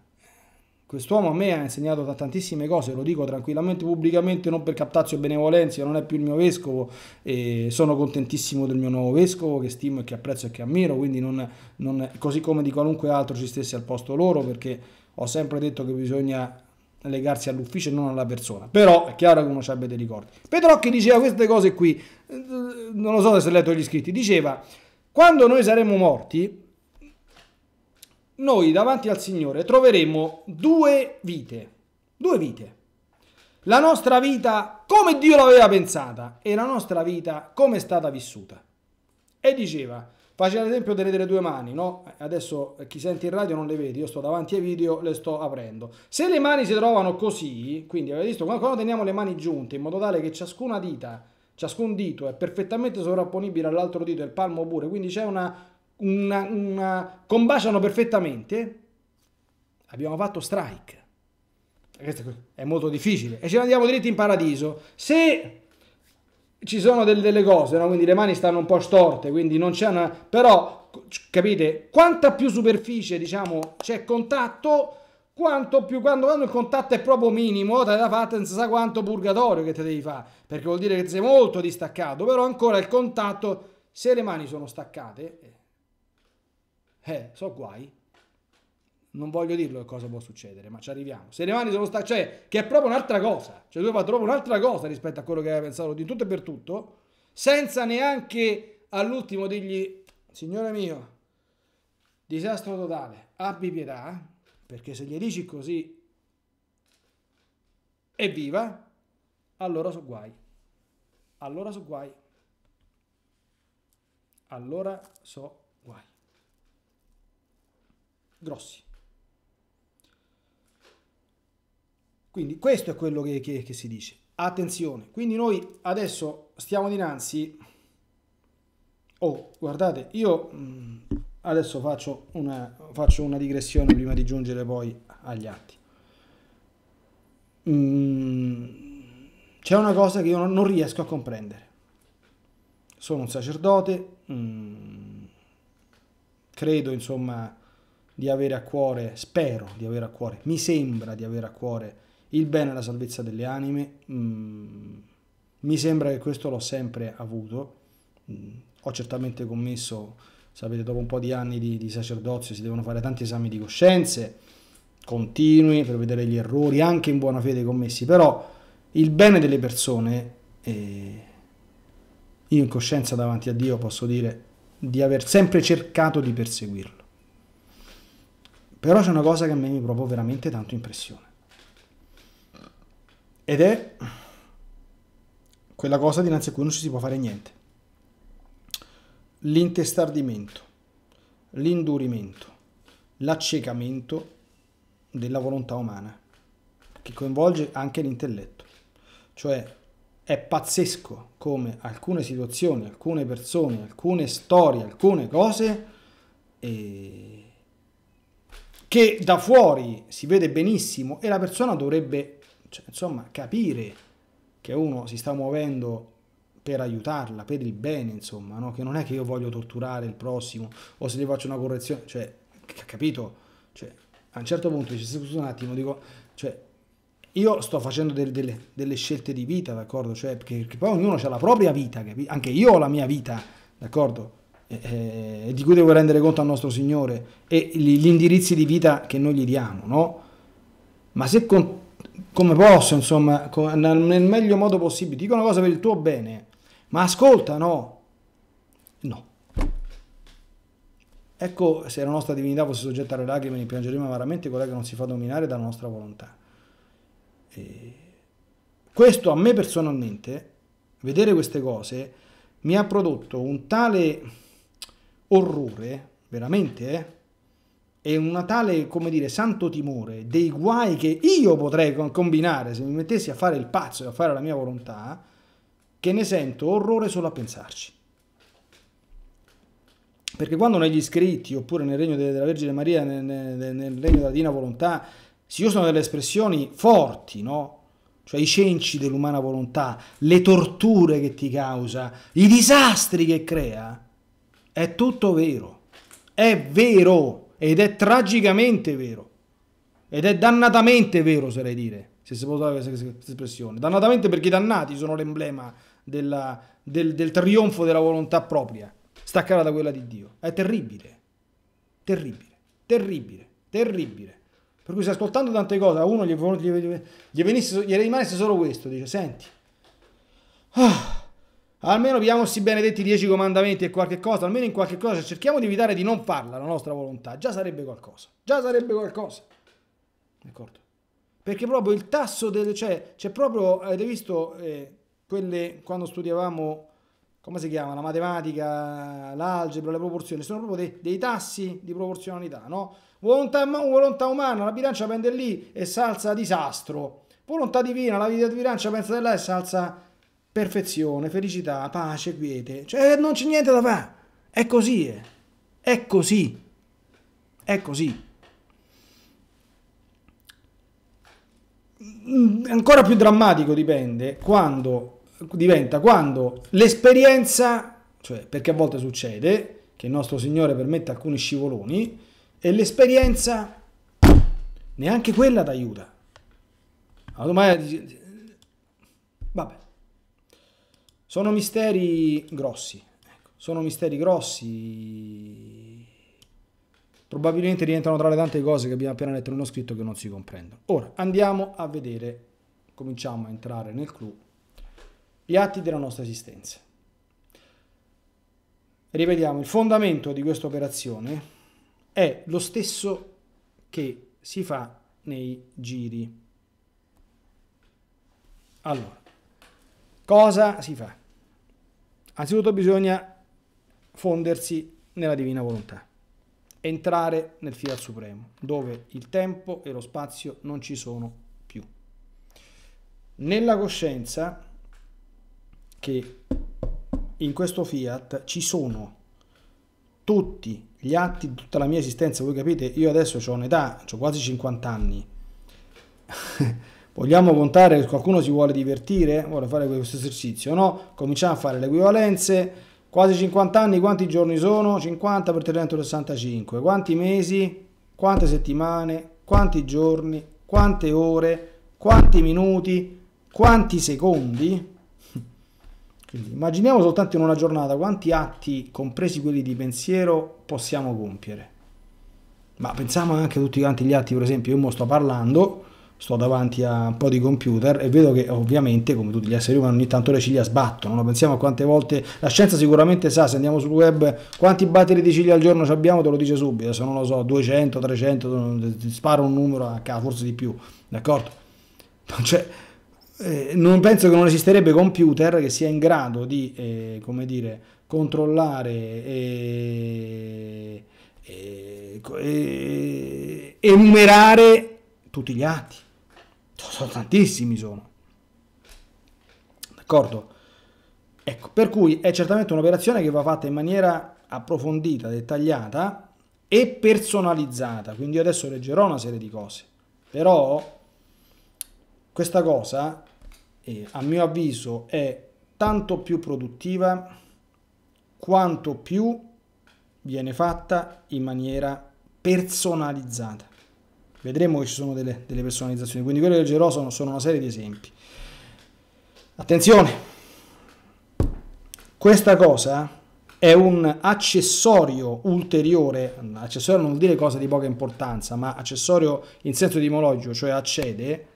Quest'uomo a me ha insegnato tantissime cose, lo dico tranquillamente pubblicamente, non per captazio benevolenza, non è più il mio vescovo e sono contentissimo del mio nuovo vescovo che stimo e che apprezzo e che ammiro, quindi non, non, così come di qualunque altro ci stesse al posto loro perché ho sempre detto che bisogna legarsi all'ufficio e non alla persona. Però è chiaro che uno abbia dei ricordi. Petrocchi diceva queste cose qui, eh, non lo so se hai letto gli scritti, diceva quando noi saremo morti noi davanti al Signore troveremo due vite, due vite. La nostra vita come Dio l'aveva pensata e la nostra vita come è stata vissuta. E diceva, faceva l'esempio delle, delle due mani, no? Adesso chi sente il radio non le vede, io sto davanti ai video, le sto aprendo. Se le mani si trovano così, quindi avete visto, quando teniamo le mani giunte in modo tale che ciascuna dita, ciascun dito è perfettamente sovrapponibile all'altro dito e il palmo pure, quindi c'è una una, una, combaciano perfettamente, abbiamo fatto strike. Questo è molto difficile. E ce ne andiamo dritti in paradiso. Se ci sono del, delle cose, no? quindi le mani stanno un po' storte, quindi non c'è una... Però, capite, quanta più superficie, diciamo, c'è contatto, quanto più, quando, quando, il contatto è proprio minimo, te la fatta non sa quanto purgatorio che te devi fare, perché vuol dire che sei molto distaccato, però ancora il contatto, se le mani sono staccate... Eh, eh, so guai. Non voglio dirlo che cosa può succedere, ma ci arriviamo. Se le mani sono state, cioè, che è proprio un'altra cosa. Cioè, lui fa proprio un'altra cosa rispetto a quello che aveva pensato di tutto e per tutto, senza neanche all'ultimo dirgli, signore mio, disastro totale, abbi pietà, perché se gli dici così, evviva, allora so guai. Allora so guai. Allora so grossi. Quindi questo è quello che, che, che si dice. Attenzione, quindi noi adesso stiamo dinanzi... Oh, guardate, io mm, adesso faccio una, faccio una digressione prima di giungere poi agli atti. Mm, c'è una cosa che io non riesco a comprendere. Sono un sacerdote, mm, credo insomma di avere a cuore, spero di avere a cuore, mi sembra di avere a cuore il bene e la salvezza delle anime. Mm, mi sembra che questo l'ho sempre avuto. Mm, ho certamente commesso, sapete, dopo un po' di anni di, di sacerdozio si devono fare tanti esami di coscienze continui per vedere gli errori, anche in buona fede commessi, però il bene delle persone, eh, io in coscienza davanti a Dio posso dire di aver sempre cercato di perseguirlo. Però c'è una cosa che a me mi provo veramente tanto impressione. Ed è quella cosa dinanzi a cui non ci si può fare niente. L'intestardimento, l'indurimento, l'accecamento della volontà umana, che coinvolge anche l'intelletto. Cioè è pazzesco come alcune situazioni, alcune persone, alcune storie, alcune cose... E che da fuori si vede benissimo e la persona dovrebbe, cioè, insomma, capire che uno si sta muovendo per aiutarla, per il bene, insomma, no? che non è che io voglio torturare il prossimo o se gli faccio una correzione, cioè, capito? Cioè, a un certo punto dice, scusa un attimo, dico, cioè, io sto facendo del, delle, delle, scelte di vita, d'accordo? Cioè, perché, perché, poi ognuno ha la propria vita, capito? anche io ho la mia vita, d'accordo? Eh, eh, di cui devo rendere conto al nostro Signore e gli indirizzi di vita che noi gli diamo, no? Ma se con, come posso, insomma, con, nel meglio modo possibile, dico una cosa per il tuo bene, ma ascolta, no? No. Ecco, se la nostra divinità fosse soggetta alle lacrime, ne piangeremmo amaramente quella che non si fa dominare dalla nostra volontà. E questo a me personalmente, vedere queste cose, mi ha prodotto un tale orrore, veramente, eh? e una tale, come dire, santo timore dei guai che io potrei combinare se mi mettessi a fare il pazzo e a fare la mia volontà, che ne sento orrore solo a pensarci. Perché quando negli scritti, oppure nel regno della Vergine Maria, nel, nel, regno della Dina Volontà, si usano delle espressioni forti, no? Cioè i cenci dell'umana volontà, le torture che ti causa, i disastri che crea, è tutto vero. È vero ed è tragicamente vero. Ed è dannatamente vero, oserei dire, se si può usare questa espressione. Dannatamente perché i dannati sono l'emblema della, del, del trionfo della volontà propria, staccata da quella di Dio. È terribile, terribile, terribile, terribile. Per cui se ascoltando tante cose a uno gli, gli, gli, venisse, gli rimanesse solo questo, dice, senti, ah, Almeno diamoci benedetti dieci comandamenti e qualche cosa, almeno in qualche cosa, cerchiamo di evitare di non farla la nostra volontà, già sarebbe qualcosa, già sarebbe qualcosa. D'accordo? Perché proprio il tasso del... cioè, c'è proprio, avete visto eh, quelle, quando studiavamo, come si chiama, la matematica, l'algebra, le proporzioni, sono proprio dei, dei tassi di proporzionalità, no? Volontà, volontà umana, la bilancia pende lì e salza disastro. Volontà divina, la bilancia pensa di là e salsa perfezione, felicità, pace, quiete. Cioè eh, non c'è niente da fare. È così, è. Eh. è così. È così. Mm, ancora più drammatico dipende quando diventa quando l'esperienza, cioè perché a volte succede che il nostro Signore permette alcuni scivoloni e l'esperienza neanche quella ti aiuta. Allora, domani... Vabbè. Sono misteri grossi, ecco. sono misteri grossi, probabilmente rientrano tra le tante cose che abbiamo appena letto nello scritto che non si comprendono. Ora andiamo a vedere, cominciamo a entrare nel clou, gli atti della nostra esistenza. Ripetiamo, il fondamento di questa operazione è lo stesso che si fa nei giri. Allora, cosa si fa? Anzitutto bisogna fondersi nella divina volontà, entrare nel Fiat Supremo, dove il tempo e lo spazio non ci sono più. Nella coscienza che in questo Fiat ci sono tutti gli atti, tutta la mia esistenza, voi capite, io adesso ho un'età, ho quasi 50 anni. Vogliamo contare che qualcuno si vuole divertire? Vuole fare questo esercizio? No? Cominciamo a fare le equivalenze. Quasi 50 anni, quanti giorni sono? 50 per 365. Quanti mesi? Quante settimane? Quanti giorni? Quante ore? Quanti minuti? Quanti secondi? Quindi immaginiamo soltanto in una giornata quanti atti, compresi quelli di pensiero, possiamo compiere. Ma pensiamo anche a tutti quanti gli atti, per esempio, io mo sto parlando, sto davanti a un po' di computer e vedo che ovviamente come tutti gli esseri umani ogni tanto le ciglia sbattono, no? pensiamo a quante volte la scienza sicuramente sa se andiamo sul web quanti batteri di ciglia al giorno abbiamo te lo dice subito, se non lo so 200, 300, sparo un numero forse di più, d'accordo? Cioè, eh, non penso che non esisterebbe computer che sia in grado di, eh, come dire, controllare e, e, e enumerare tutti gli atti sono tantissimi sono. D'accordo? Ecco, per cui è certamente un'operazione che va fatta in maniera approfondita, dettagliata e personalizzata. Quindi io adesso leggerò una serie di cose. Però questa cosa, eh, a mio avviso, è tanto più produttiva quanto più viene fatta in maniera personalizzata vedremo che ci sono delle, delle personalizzazioni. Quindi quello che leggerò sono, sono una serie di esempi. Attenzione, questa cosa è un accessorio ulteriore, accessorio non vuol dire cosa di poca importanza, ma accessorio in senso etimologico, cioè accede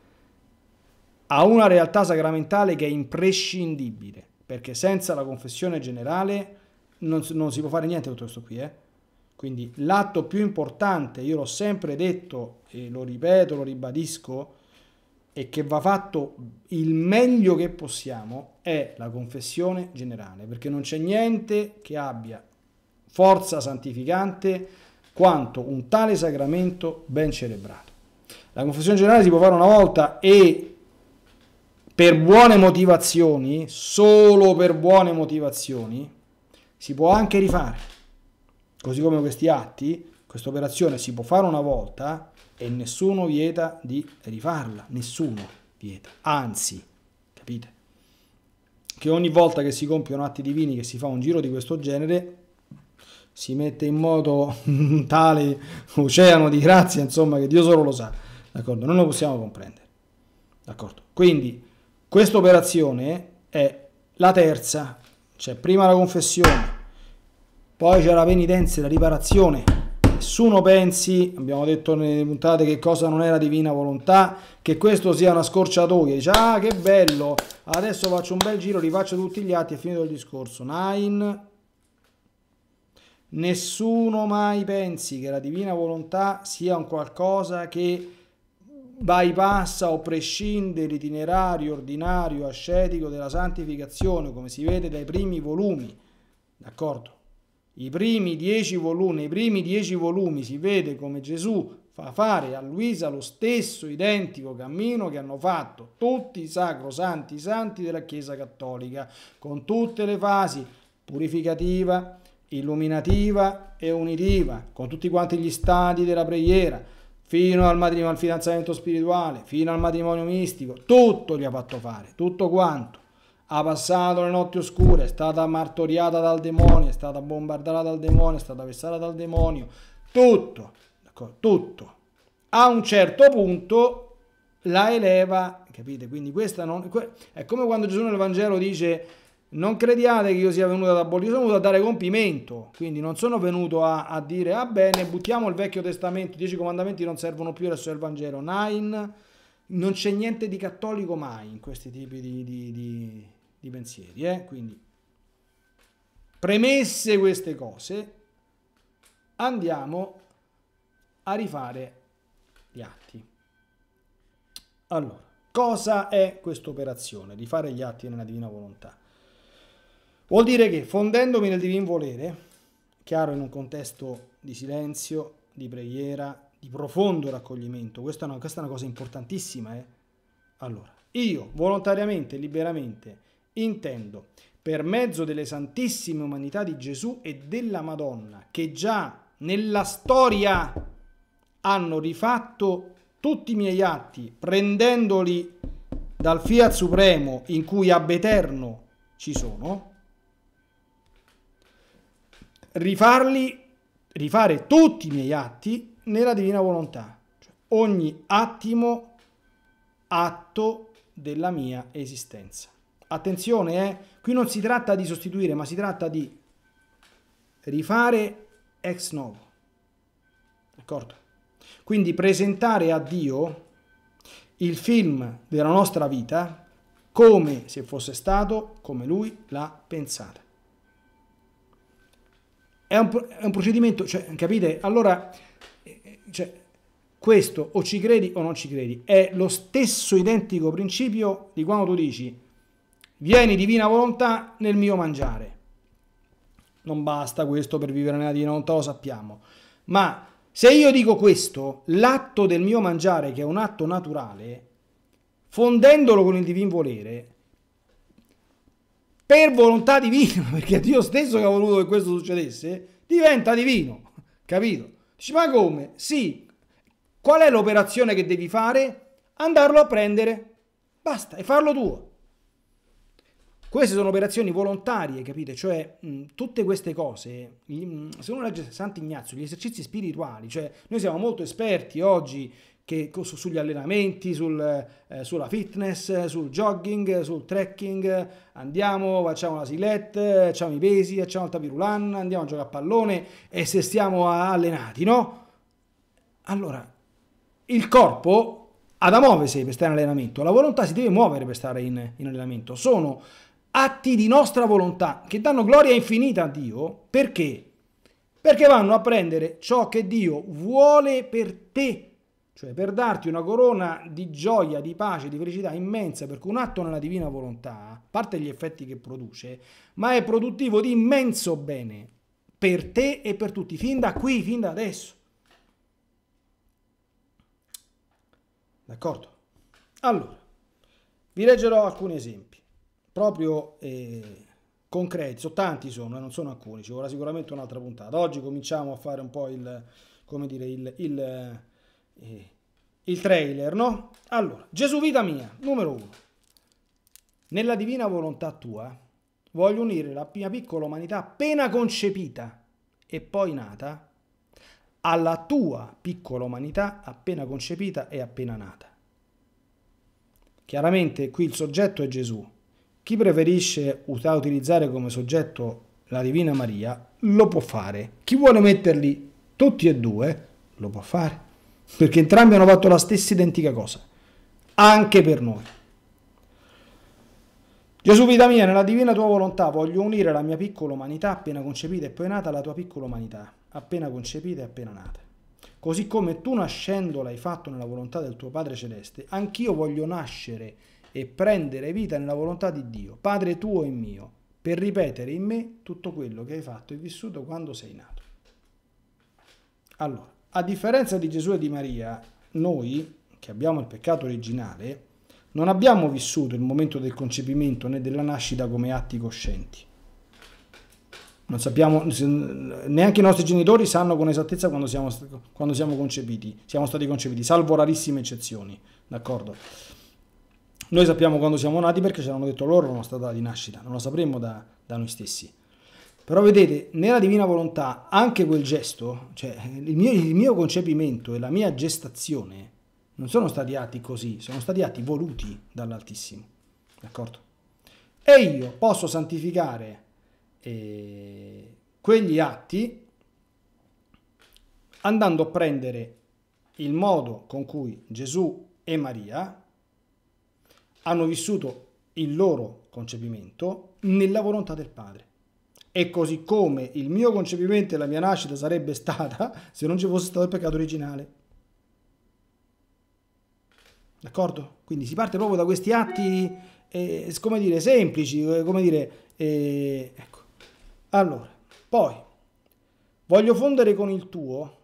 a una realtà sacramentale che è imprescindibile, perché senza la confessione generale non, non si può fare niente tutto questo qui, eh? Quindi l'atto più importante, io l'ho sempre detto e lo ripeto, lo ribadisco, e che va fatto il meglio che possiamo è la confessione generale, perché non c'è niente che abbia forza santificante quanto un tale sacramento ben celebrato. La confessione generale si può fare una volta e per buone motivazioni, solo per buone motivazioni, si può anche rifare Così come questi atti, questa operazione si può fare una volta e nessuno vieta di rifarla, nessuno vieta, anzi, capite? Che ogni volta che si compiono atti divini, che si fa un giro di questo genere, si mette in moto un tale oceano di grazia, insomma, che Dio solo lo sa, d'accordo? Non lo possiamo comprendere, d'accordo? Quindi, questa operazione è la terza, cioè prima la confessione, poi c'è la penitenza, la riparazione. Nessuno pensi, abbiamo detto nelle puntate che cosa non era divina volontà, che questo sia una scorciatoia. Dice, ah che bello, adesso faccio un bel giro, rifaccio tutti gli atti e finito il discorso. Nine, nessuno mai pensi che la divina volontà sia un qualcosa che bypassa o prescinde l'itinerario ordinario ascetico della santificazione, come si vede dai primi volumi. D'accordo? I primi dieci volumi, nei primi dieci volumi si vede come Gesù fa fare a Luisa lo stesso identico cammino che hanno fatto tutti i sacrosanti santi della Chiesa Cattolica, con tutte le fasi purificativa, illuminativa e unitiva, con tutti quanti gli stadi della preghiera, fino al, al fidanzamento spirituale, fino al matrimonio mistico, tutto gli ha fatto fare, tutto quanto ha passato le notti oscure, è stata martoriata dal demonio, è stata bombardata dal demonio, è stata vessata dal demonio, tutto, ecco, tutto. A un certo punto la eleva, capite? Quindi questa non... È come quando Gesù nel Vangelo dice non crediate che io sia venuto ad abolire, sono venuto a dare compimento, quindi non sono venuto a, a dire ah bene, buttiamo il Vecchio Testamento, i dieci comandamenti non servono più, adesso è il Vangelo, nine, non c'è niente di cattolico mai in questi tipi di, di, di di pensieri. Eh? Quindi, premesse queste cose, andiamo a rifare gli atti. Allora, cosa è questa operazione? Rifare gli atti nella divina volontà. Vuol dire che fondendomi nel divin volere, chiaro in un contesto di silenzio, di preghiera, di profondo raccoglimento, questa è una, questa è una cosa importantissima. Eh? Allora, io volontariamente, liberamente, Intendo, per mezzo delle santissime umanità di Gesù e della Madonna, che già nella storia hanno rifatto tutti i miei atti, prendendoli dal Fiat Supremo in cui ab eterno ci sono, rifarli, rifare tutti i miei atti nella divina volontà, cioè ogni attimo atto della mia esistenza. Attenzione, eh? qui non si tratta di sostituire, ma si tratta di rifare ex novo. D'accordo? Quindi presentare a Dio il film della nostra vita come se fosse stato come lui l'ha pensata. È un, è un procedimento, cioè, capite? Allora, eh, cioè, questo o ci credi o non ci credi, è lo stesso identico principio di quando tu dici Vieni divina volontà nel mio mangiare. Non basta questo per vivere nella divina volontà, lo sappiamo. Ma se io dico questo, l'atto del mio mangiare, che è un atto naturale, fondendolo con il divin volere, per volontà divina, perché è Dio stesso che ha voluto che questo succedesse, diventa divino, capito? Dici, ma come? Sì, qual è l'operazione che devi fare? Andarlo a prendere, basta, e farlo tuo. Queste sono operazioni volontarie, capite? Cioè, mh, tutte queste cose, gli, se uno legge Sant'Ignazio, gli esercizi spirituali, cioè noi siamo molto esperti oggi che, su, sugli allenamenti, sul, eh, sulla fitness, sul jogging, sul trekking, andiamo, facciamo la silette, facciamo i pesi, facciamo il tapirulan, andiamo a giocare a pallone e se stiamo allenati, no? Allora, il corpo ha da muoversi per stare in allenamento, la volontà si deve muovere per stare in, in allenamento, sono atti di nostra volontà che danno gloria infinita a Dio, perché? Perché vanno a prendere ciò che Dio vuole per te, cioè per darti una corona di gioia, di pace, di felicità immensa, perché un atto nella divina volontà, a parte gli effetti che produce, ma è produttivo di immenso bene per te e per tutti, fin da qui, fin da adesso. D'accordo? Allora, vi leggerò alcuni esempi proprio eh, concreti, so, tanti sono, eh, non sono alcuni, ci vorrà sicuramente un'altra puntata. Oggi cominciamo a fare un po' il, come dire, il, il, eh, il trailer, no? Allora, Gesù vita mia, numero uno. Nella divina volontà tua voglio unire la mia piccola umanità appena concepita e poi nata alla tua piccola umanità appena concepita e appena nata. Chiaramente qui il soggetto è Gesù, chi preferisce utilizzare come soggetto la Divina Maria lo può fare. Chi vuole metterli tutti e due lo può fare. Perché entrambi hanno fatto la stessa identica cosa. Anche per noi. Gesù vita mia, nella divina tua volontà voglio unire la mia piccola umanità appena concepita e poi nata alla tua piccola umanità, appena concepita e appena nata. Così come tu nascendo l'hai fatto nella volontà del tuo Padre Celeste, anch'io voglio nascere e prendere vita nella volontà di Dio, Padre tuo e mio, per ripetere in me tutto quello che hai fatto e vissuto quando sei nato. Allora, a differenza di Gesù e di Maria, noi, che abbiamo il peccato originale, non abbiamo vissuto il momento del concepimento né della nascita come atti coscienti. Non sappiamo, neanche i nostri genitori sanno con esattezza quando siamo, quando siamo concepiti, siamo stati concepiti, salvo rarissime eccezioni, d'accordo? Noi sappiamo quando siamo nati perché ci hanno detto loro la nostra data di nascita, non lo sapremmo da, da, noi stessi. Però vedete, nella divina volontà anche quel gesto, cioè il mio, il mio concepimento e la mia gestazione non sono stati atti così, sono stati atti voluti dall'Altissimo. D'accordo? E io posso santificare eh, quegli atti andando a prendere il modo con cui Gesù e Maria hanno vissuto il loro concepimento nella volontà del Padre. E così come il mio concepimento e la mia nascita sarebbe stata se non ci fosse stato il peccato originale. D'accordo? Quindi si parte proprio da questi atti, eh, come dire, semplici, eh, come dire, eh, ecco. Allora, poi, voglio fondere con il tuo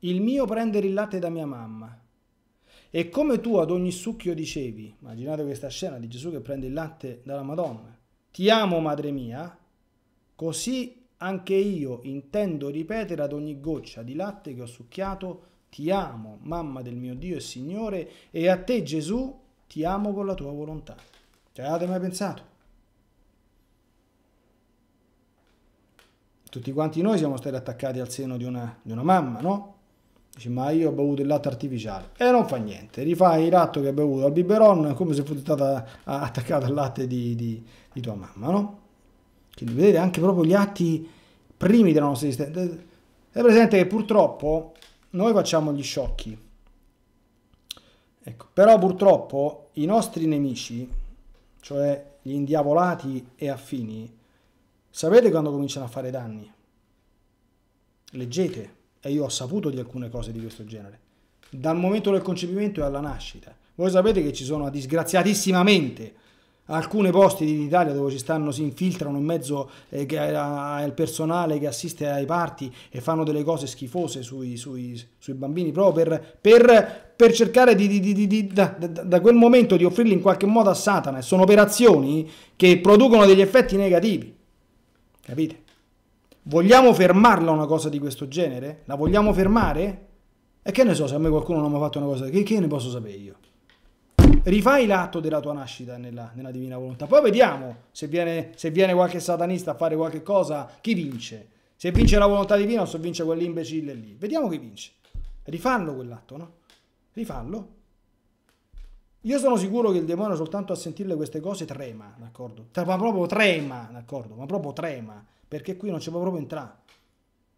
il mio prendere il latte da mia mamma e come tu ad ogni succhio dicevi, immaginate questa scena di Gesù che prende il latte dalla Madonna, ti amo madre mia, così anche io intendo ripetere ad ogni goccia di latte che ho succhiato, ti amo mamma del mio Dio e Signore, e a te Gesù ti amo con la tua volontà. Ci cioè, avete mai pensato? Tutti quanti noi siamo stati attaccati al seno di una, di una mamma, no? Dici, ma io ho bevuto il latte artificiale. E non fa niente, rifai il latte che hai bevuto al biberon come se fosse stata attaccata al latte di, di, di tua mamma, no? Quindi vedete anche proprio gli atti primi della nostra esistenza. È presente che purtroppo noi facciamo gli sciocchi. Ecco, però purtroppo i nostri nemici, cioè gli indiavolati e affini, sapete quando cominciano a fare danni? Leggete e io ho saputo di alcune cose di questo genere, dal momento del concepimento e alla nascita. Voi sapete che ci sono disgraziatissimamente alcuni posti in Italia dove ci stanno, si infiltrano in mezzo eh, al personale che assiste ai parti e fanno delle cose schifose sui, sui, sui bambini proprio per, per, per cercare di, di, di, da, da, quel momento di offrirli in qualche modo a Satana. Sono operazioni che producono degli effetti negativi. Capite? Vogliamo fermarla una cosa di questo genere? La vogliamo fermare? E che ne so se a me qualcuno non mi ha fatto una cosa, che, che ne posso sapere io? Rifai l'atto della tua nascita nella, nella divina volontà, poi vediamo se viene, se viene, qualche satanista a fare qualche cosa, chi vince? Se vince la volontà divina o se vince quell'imbecille lì, vediamo chi vince. Rifallo quell'atto, no? Rifallo. Io sono sicuro che il demonio soltanto a sentirle queste cose trema, d'accordo? Ma proprio trema, d'accordo? Ma proprio trema perché qui non ci può proprio entrare.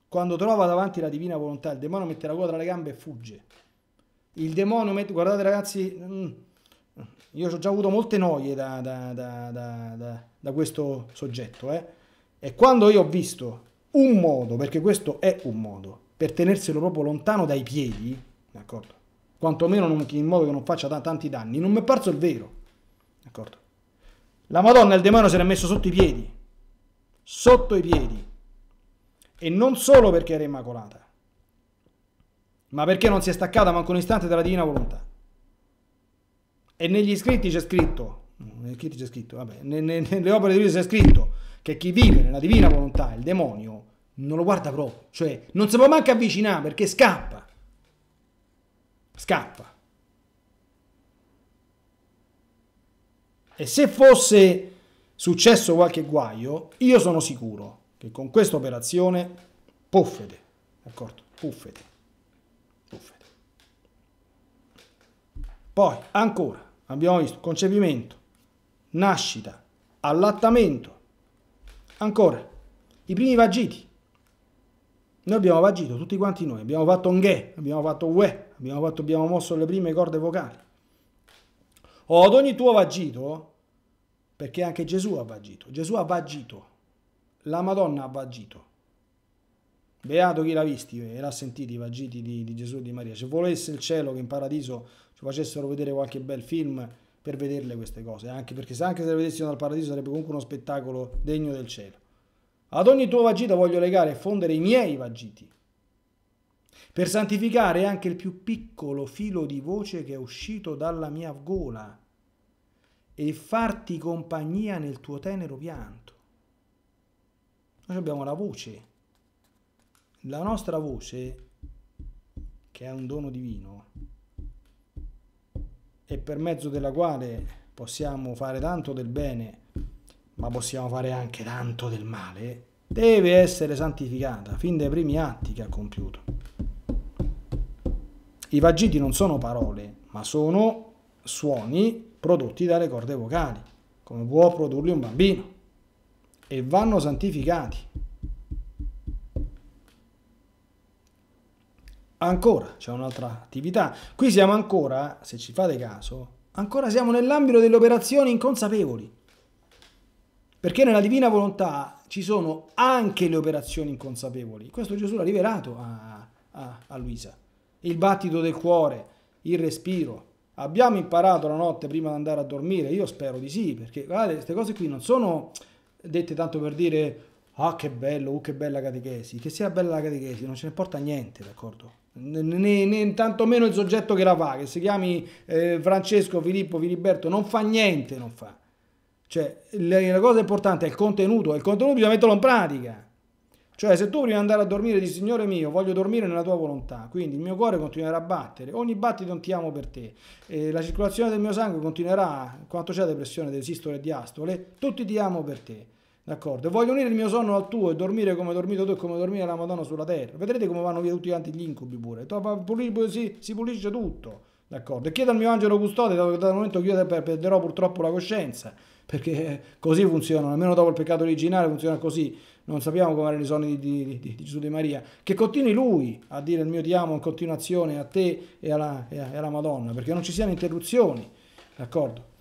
Quando trova davanti la divina volontà, il demonio mette la coda tra le gambe e fugge. Il demonio mette, guardate ragazzi, mm, mm, io ho già avuto molte noie da, da, da, da questo soggetto, eh? e quando io ho visto un modo, perché questo è un modo, per tenerselo proprio lontano dai piedi, d'accordo? Quantomeno non, in modo che non faccia tanti danni, non mi è parso il vero, d'accordo? La Madonna il demonio se l'è messo sotto i piedi, sotto i piedi. E non solo perché era immacolata, ma perché non si è staccata manco un istante dalla divina volontà. E negli scritti c'è scritto, negli scritti c'è scritto vabbè, nelle opere di Dio c'è scritto che chi vive nella divina volontà, il demonio, non lo guarda proprio, cioè non si può manco avvicinare perché scappa. Scappa. E se fosse successo qualche guaio, io sono sicuro che con questa operazione puffete, d'accordo? Puffete. Puffete. Poi, ancora, abbiamo visto concepimento, nascita, allattamento, ancora, i primi vagiti. Noi abbiamo vagito, tutti quanti noi, abbiamo fatto un ghe, abbiamo fatto ue, abbiamo, fatto, abbiamo mosso le prime corde vocali. O ad ogni tuo vagito perché anche Gesù ha vagito. Gesù ha vagito, la Madonna ha vagito. Beato chi l'ha visti eh, e l'ha sentito i vagiti di, di, Gesù e di Maria. Se volesse il cielo che in paradiso ci facessero vedere qualche bel film per vederle queste cose, anche perché se anche se le vedessimo dal paradiso sarebbe comunque uno spettacolo degno del cielo. Ad ogni tuo vagito voglio legare e fondere i miei vagiti, per santificare anche il più piccolo filo di voce che è uscito dalla mia gola e farti compagnia nel tuo tenero pianto. Noi abbiamo la voce, la nostra voce, che è un dono divino, e per mezzo della quale possiamo fare tanto del bene, ma possiamo fare anche tanto del male, deve essere santificata fin dai primi atti che ha compiuto. I vagiti non sono parole, ma sono suoni prodotti dalle corde vocali, come può produrli un bambino, e vanno santificati. Ancora, c'è un'altra attività. Qui siamo ancora, se ci fate caso, ancora siamo nell'ambito delle operazioni inconsapevoli. Perché nella divina volontà ci sono anche le operazioni inconsapevoli. Questo Gesù l'ha rivelato a, a, a Luisa. Il battito del cuore, il respiro, Abbiamo imparato la notte prima di andare a dormire? Io spero di sì, perché guardate, queste cose qui non sono dette tanto per dire ah che bello, uh, che bella catechesi, che sia bella la catechesi, non ce ne importa niente, d'accordo? Né, né tantomeno il soggetto che la fa, che si chiami eh, Francesco, Filippo, Filiberto, non fa niente, non fa. Cioè, la cosa importante è il contenuto, e il contenuto bisogna metterlo in pratica. Cioè, se tu prima di andare a dormire dici, Signore mio, voglio dormire nella tua volontà, quindi il mio cuore continuerà a battere, ogni battito ti amo per te, e la circolazione del mio sangue continuerà, quanto c'è depressione, desistole e diastole, tutti ti amo per te. D'accordo? E Voglio unire il mio sonno al tuo e dormire come hai dormito tu e come dormire la Madonna sulla terra. Vedrete come vanno via tutti quanti gli incubi pure. Si, pulisce tutto. D'accordo? E chiedo al mio angelo custode, dal momento che io perderò purtroppo la coscienza, perché così funzionano, almeno dopo il peccato originale funziona così non sappiamo com'erano i sogni di, di, di, di, Gesù di Maria, che continui lui a dire il mio ti amo in continuazione a te e alla, e alla Madonna, perché non ci siano interruzioni, d'accordo?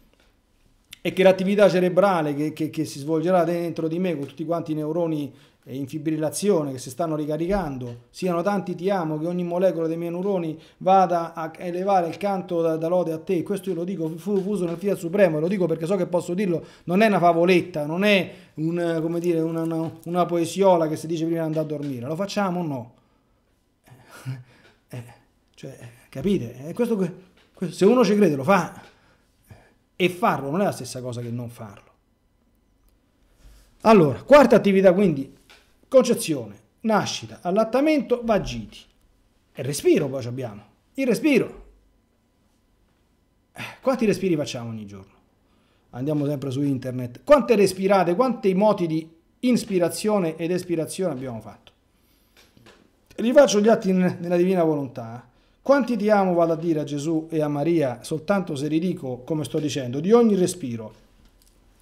E che l'attività cerebrale che, che, che si svolgerà dentro di me con tutti quanti i neuroni in fibrillazione che si stanno ricaricando, siano tanti ti amo, che ogni molecola dei miei neuroni vada a elevare il canto da, da lode a te. Questo io lo dico fu, fuso nel Fiat Supremo, e lo dico perché so che posso dirlo, non è una favoletta, non è un, eh, come dire, una, una, una poesiola che si dice prima di andare a dormire. Lo facciamo o no? Eh, eh cioè, capite? Eh, questo, questo, se uno ci crede lo fa. E farlo non è la stessa cosa che non farlo. Allora, quarta attività quindi Concezione, nascita, allattamento, vagiti. E respiro poi abbiamo. Il respiro. Eh, quanti respiri facciamo ogni giorno? Andiamo sempre su internet. Quante respirate, quanti moti di ispirazione ed espirazione abbiamo fatto? Rifaccio gli atti nella divina volontà. Quanti ti amo, vado a dire a Gesù e a Maria, soltanto se ridico come sto dicendo, di ogni respiro.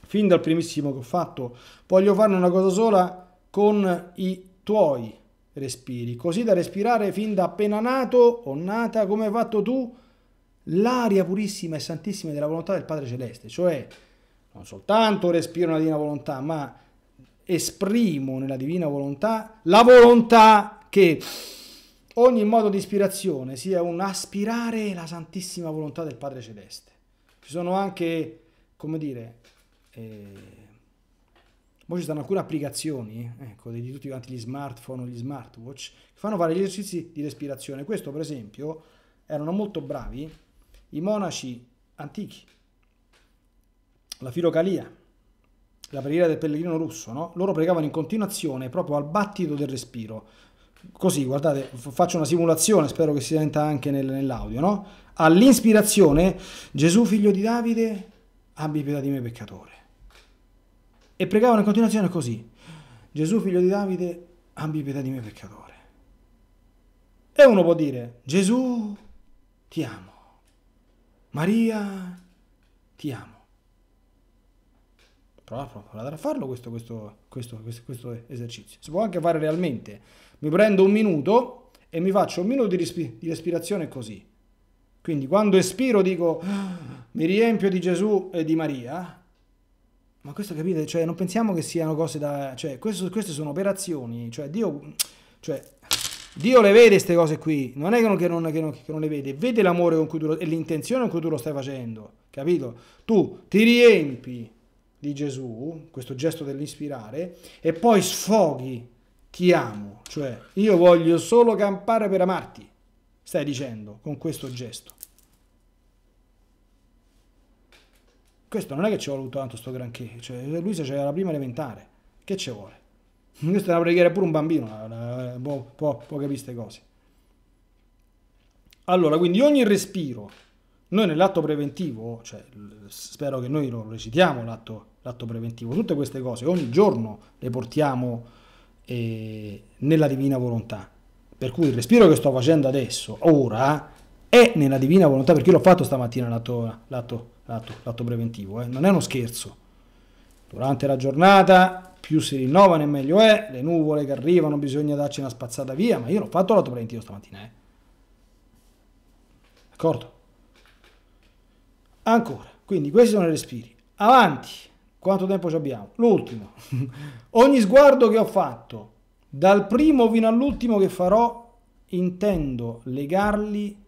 Fin dal primissimo che ho fatto, voglio farne una cosa sola con i tuoi respiri, così da respirare fin da appena nato o nata come hai fatto tu l'aria purissima e santissima della volontà del Padre Celeste, cioè non soltanto respiro nella divina volontà, ma esprimo nella divina volontà la volontà che ogni modo di ispirazione sia un aspirare la santissima volontà del Padre Celeste. Ci sono anche, come dire, eh, poi ci stanno alcune applicazioni, ecco, di tutti quanti gli smartphone o gli smartwatch, che fanno fare gli esercizi di respirazione. Questo, per esempio, erano molto bravi i monaci antichi. La filocalia, la preghiera del pellegrino russo, no? Loro pregavano in continuazione proprio al battito del respiro. Così, guardate, faccio una simulazione, spero che si senta anche nel, nell'audio, no? All'inspirazione, Gesù figlio di Davide, abbi pietà di me peccatore e pregavano in continuazione così, Gesù figlio di Davide, abbi pietà di me peccatore. E uno può dire, Gesù, ti amo, Maria, ti amo. Prova, prova, a farlo questo, questo, questo, questo, esercizio. Si può anche fare realmente. Mi prendo un minuto e mi faccio un minuto di, respi di respirazione così. Quindi quando espiro dico, ah, mi riempio di Gesù e di Maria, ma questo capite? Cioè, non pensiamo che siano cose da... Cioè, questo, queste sono operazioni. Cioè, Dio... Cioè, Dio le vede queste cose qui. Non è che non, che non, che non, che non le vede. Vede l'amore con cui tu lo, e l'intenzione con cui tu lo stai facendo. Capito? Tu ti riempi di Gesù, questo gesto dell'ispirare, e poi sfoghi ti amo. Cioè, io voglio solo campare per amarti. Stai dicendo con questo gesto. Questo non è che ci ha voluto tanto sto granché, cioè, lui se c'era la prima elementare, che ci vuole? Questa è una preghiera pure un bambino, può, può, può capire queste cose. Allora, quindi ogni respiro, noi nell'atto preventivo, cioè, spero che noi lo recitiamo l'atto, l'atto preventivo, tutte queste cose ogni giorno le portiamo eh, nella divina volontà. Per cui il respiro che sto facendo adesso, ora, è nella divina volontà, perché l'ho fatto stamattina l'atto, l'atto l'atto, l'atto preventivo, eh. non è uno scherzo. Durante la giornata più si rinnovano e meglio è, le nuvole che arrivano bisogna darci una spazzata via, ma io l'ho fatto l'atto preventivo stamattina. Eh. D'accordo? Ancora, quindi questi sono i respiri. Avanti, quanto tempo ci abbiamo? L'ultimo. Ogni sguardo che ho fatto, dal primo fino all'ultimo che farò, intendo legarli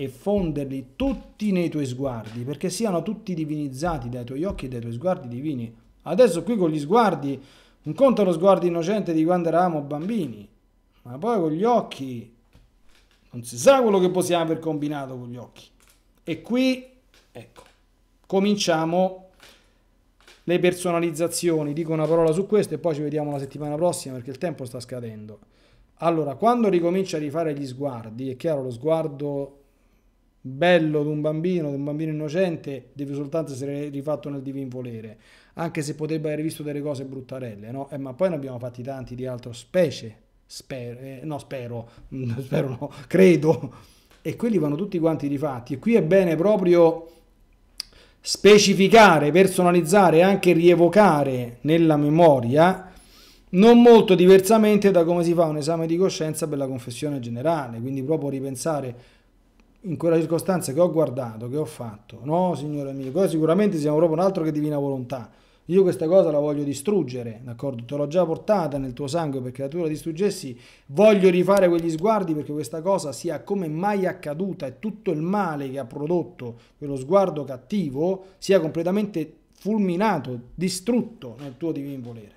e fonderli tutti nei tuoi sguardi, perché siano tutti divinizzati dai tuoi occhi e dai tuoi sguardi divini. Adesso qui con gli sguardi, un conto è lo sguardo innocente di quando eravamo bambini, ma poi con gli occhi non si sa quello che possiamo aver combinato con gli occhi. E qui, ecco, cominciamo le personalizzazioni. Dico una parola su questo e poi ci vediamo la settimana prossima perché il tempo sta scadendo. Allora, quando ricomincia a rifare gli sguardi, è chiaro lo sguardo bello di un bambino, di un bambino innocente, deve soltanto essere rifatto nel divin volere, anche se potrebbe aver visto delle cose bruttarelle, no? Eh, ma poi ne abbiamo fatti tanti di altra specie, spero, eh, no spero, mm, spero no, credo, e quelli vanno tutti quanti rifatti. E qui è bene proprio specificare, personalizzare e anche rievocare nella memoria non molto diversamente da come si fa un esame di coscienza per la confessione generale, quindi proprio ripensare in quella circostanza che ho guardato, che ho fatto, no signore mio, cosa sicuramente siamo proprio un altro che divina volontà. Io questa cosa la voglio distruggere, d'accordo? Te l'ho già portata nel tuo sangue perché tu la distruggessi. Voglio rifare quegli sguardi perché questa cosa sia come mai accaduta e tutto il male che ha prodotto quello sguardo cattivo sia completamente fulminato, distrutto nel tuo divin volere.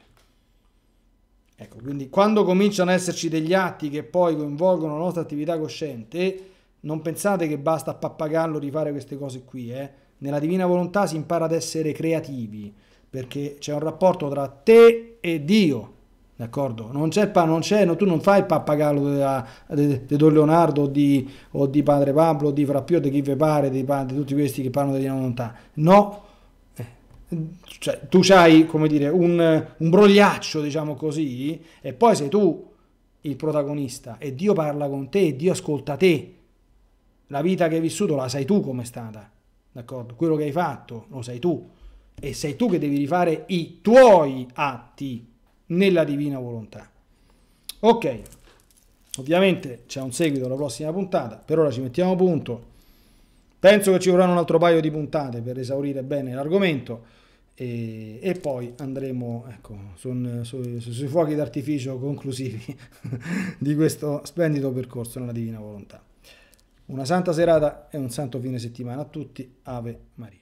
Ecco, quindi quando cominciano ad esserci degli atti che poi coinvolgono la nostra attività cosciente, non pensate che basta a pappagallo di fare queste cose qui, eh. Nella divina volontà si impara ad essere creativi, perché c'è un rapporto tra te e Dio, d'accordo? Non c'è, non c'è, no, tu non fai il pappagallo di Don Leonardo o di, o di, Padre Pablo o di Frappio, di chi ve pare, di, di, tutti questi che parlano della divina volontà. No, eh, cioè, tu hai, come dire, un, un brogliaccio, diciamo così, e poi sei tu il protagonista e Dio parla con te, e Dio ascolta te la vita che hai vissuto la sai tu come è stata, d'accordo? Quello che hai fatto lo sai tu e sei tu che devi rifare i tuoi atti nella divina volontà. Ok, ovviamente c'è un seguito alla prossima puntata, per ora ci mettiamo a punto. Penso che ci vorranno un altro paio di puntate per esaurire bene l'argomento. E, e, poi andremo ecco, su, su, sui fuochi d'artificio conclusivi di questo splendido percorso nella Divina Volontà. Una santa serata e un santo fine settimana a tutti. Ave Maria.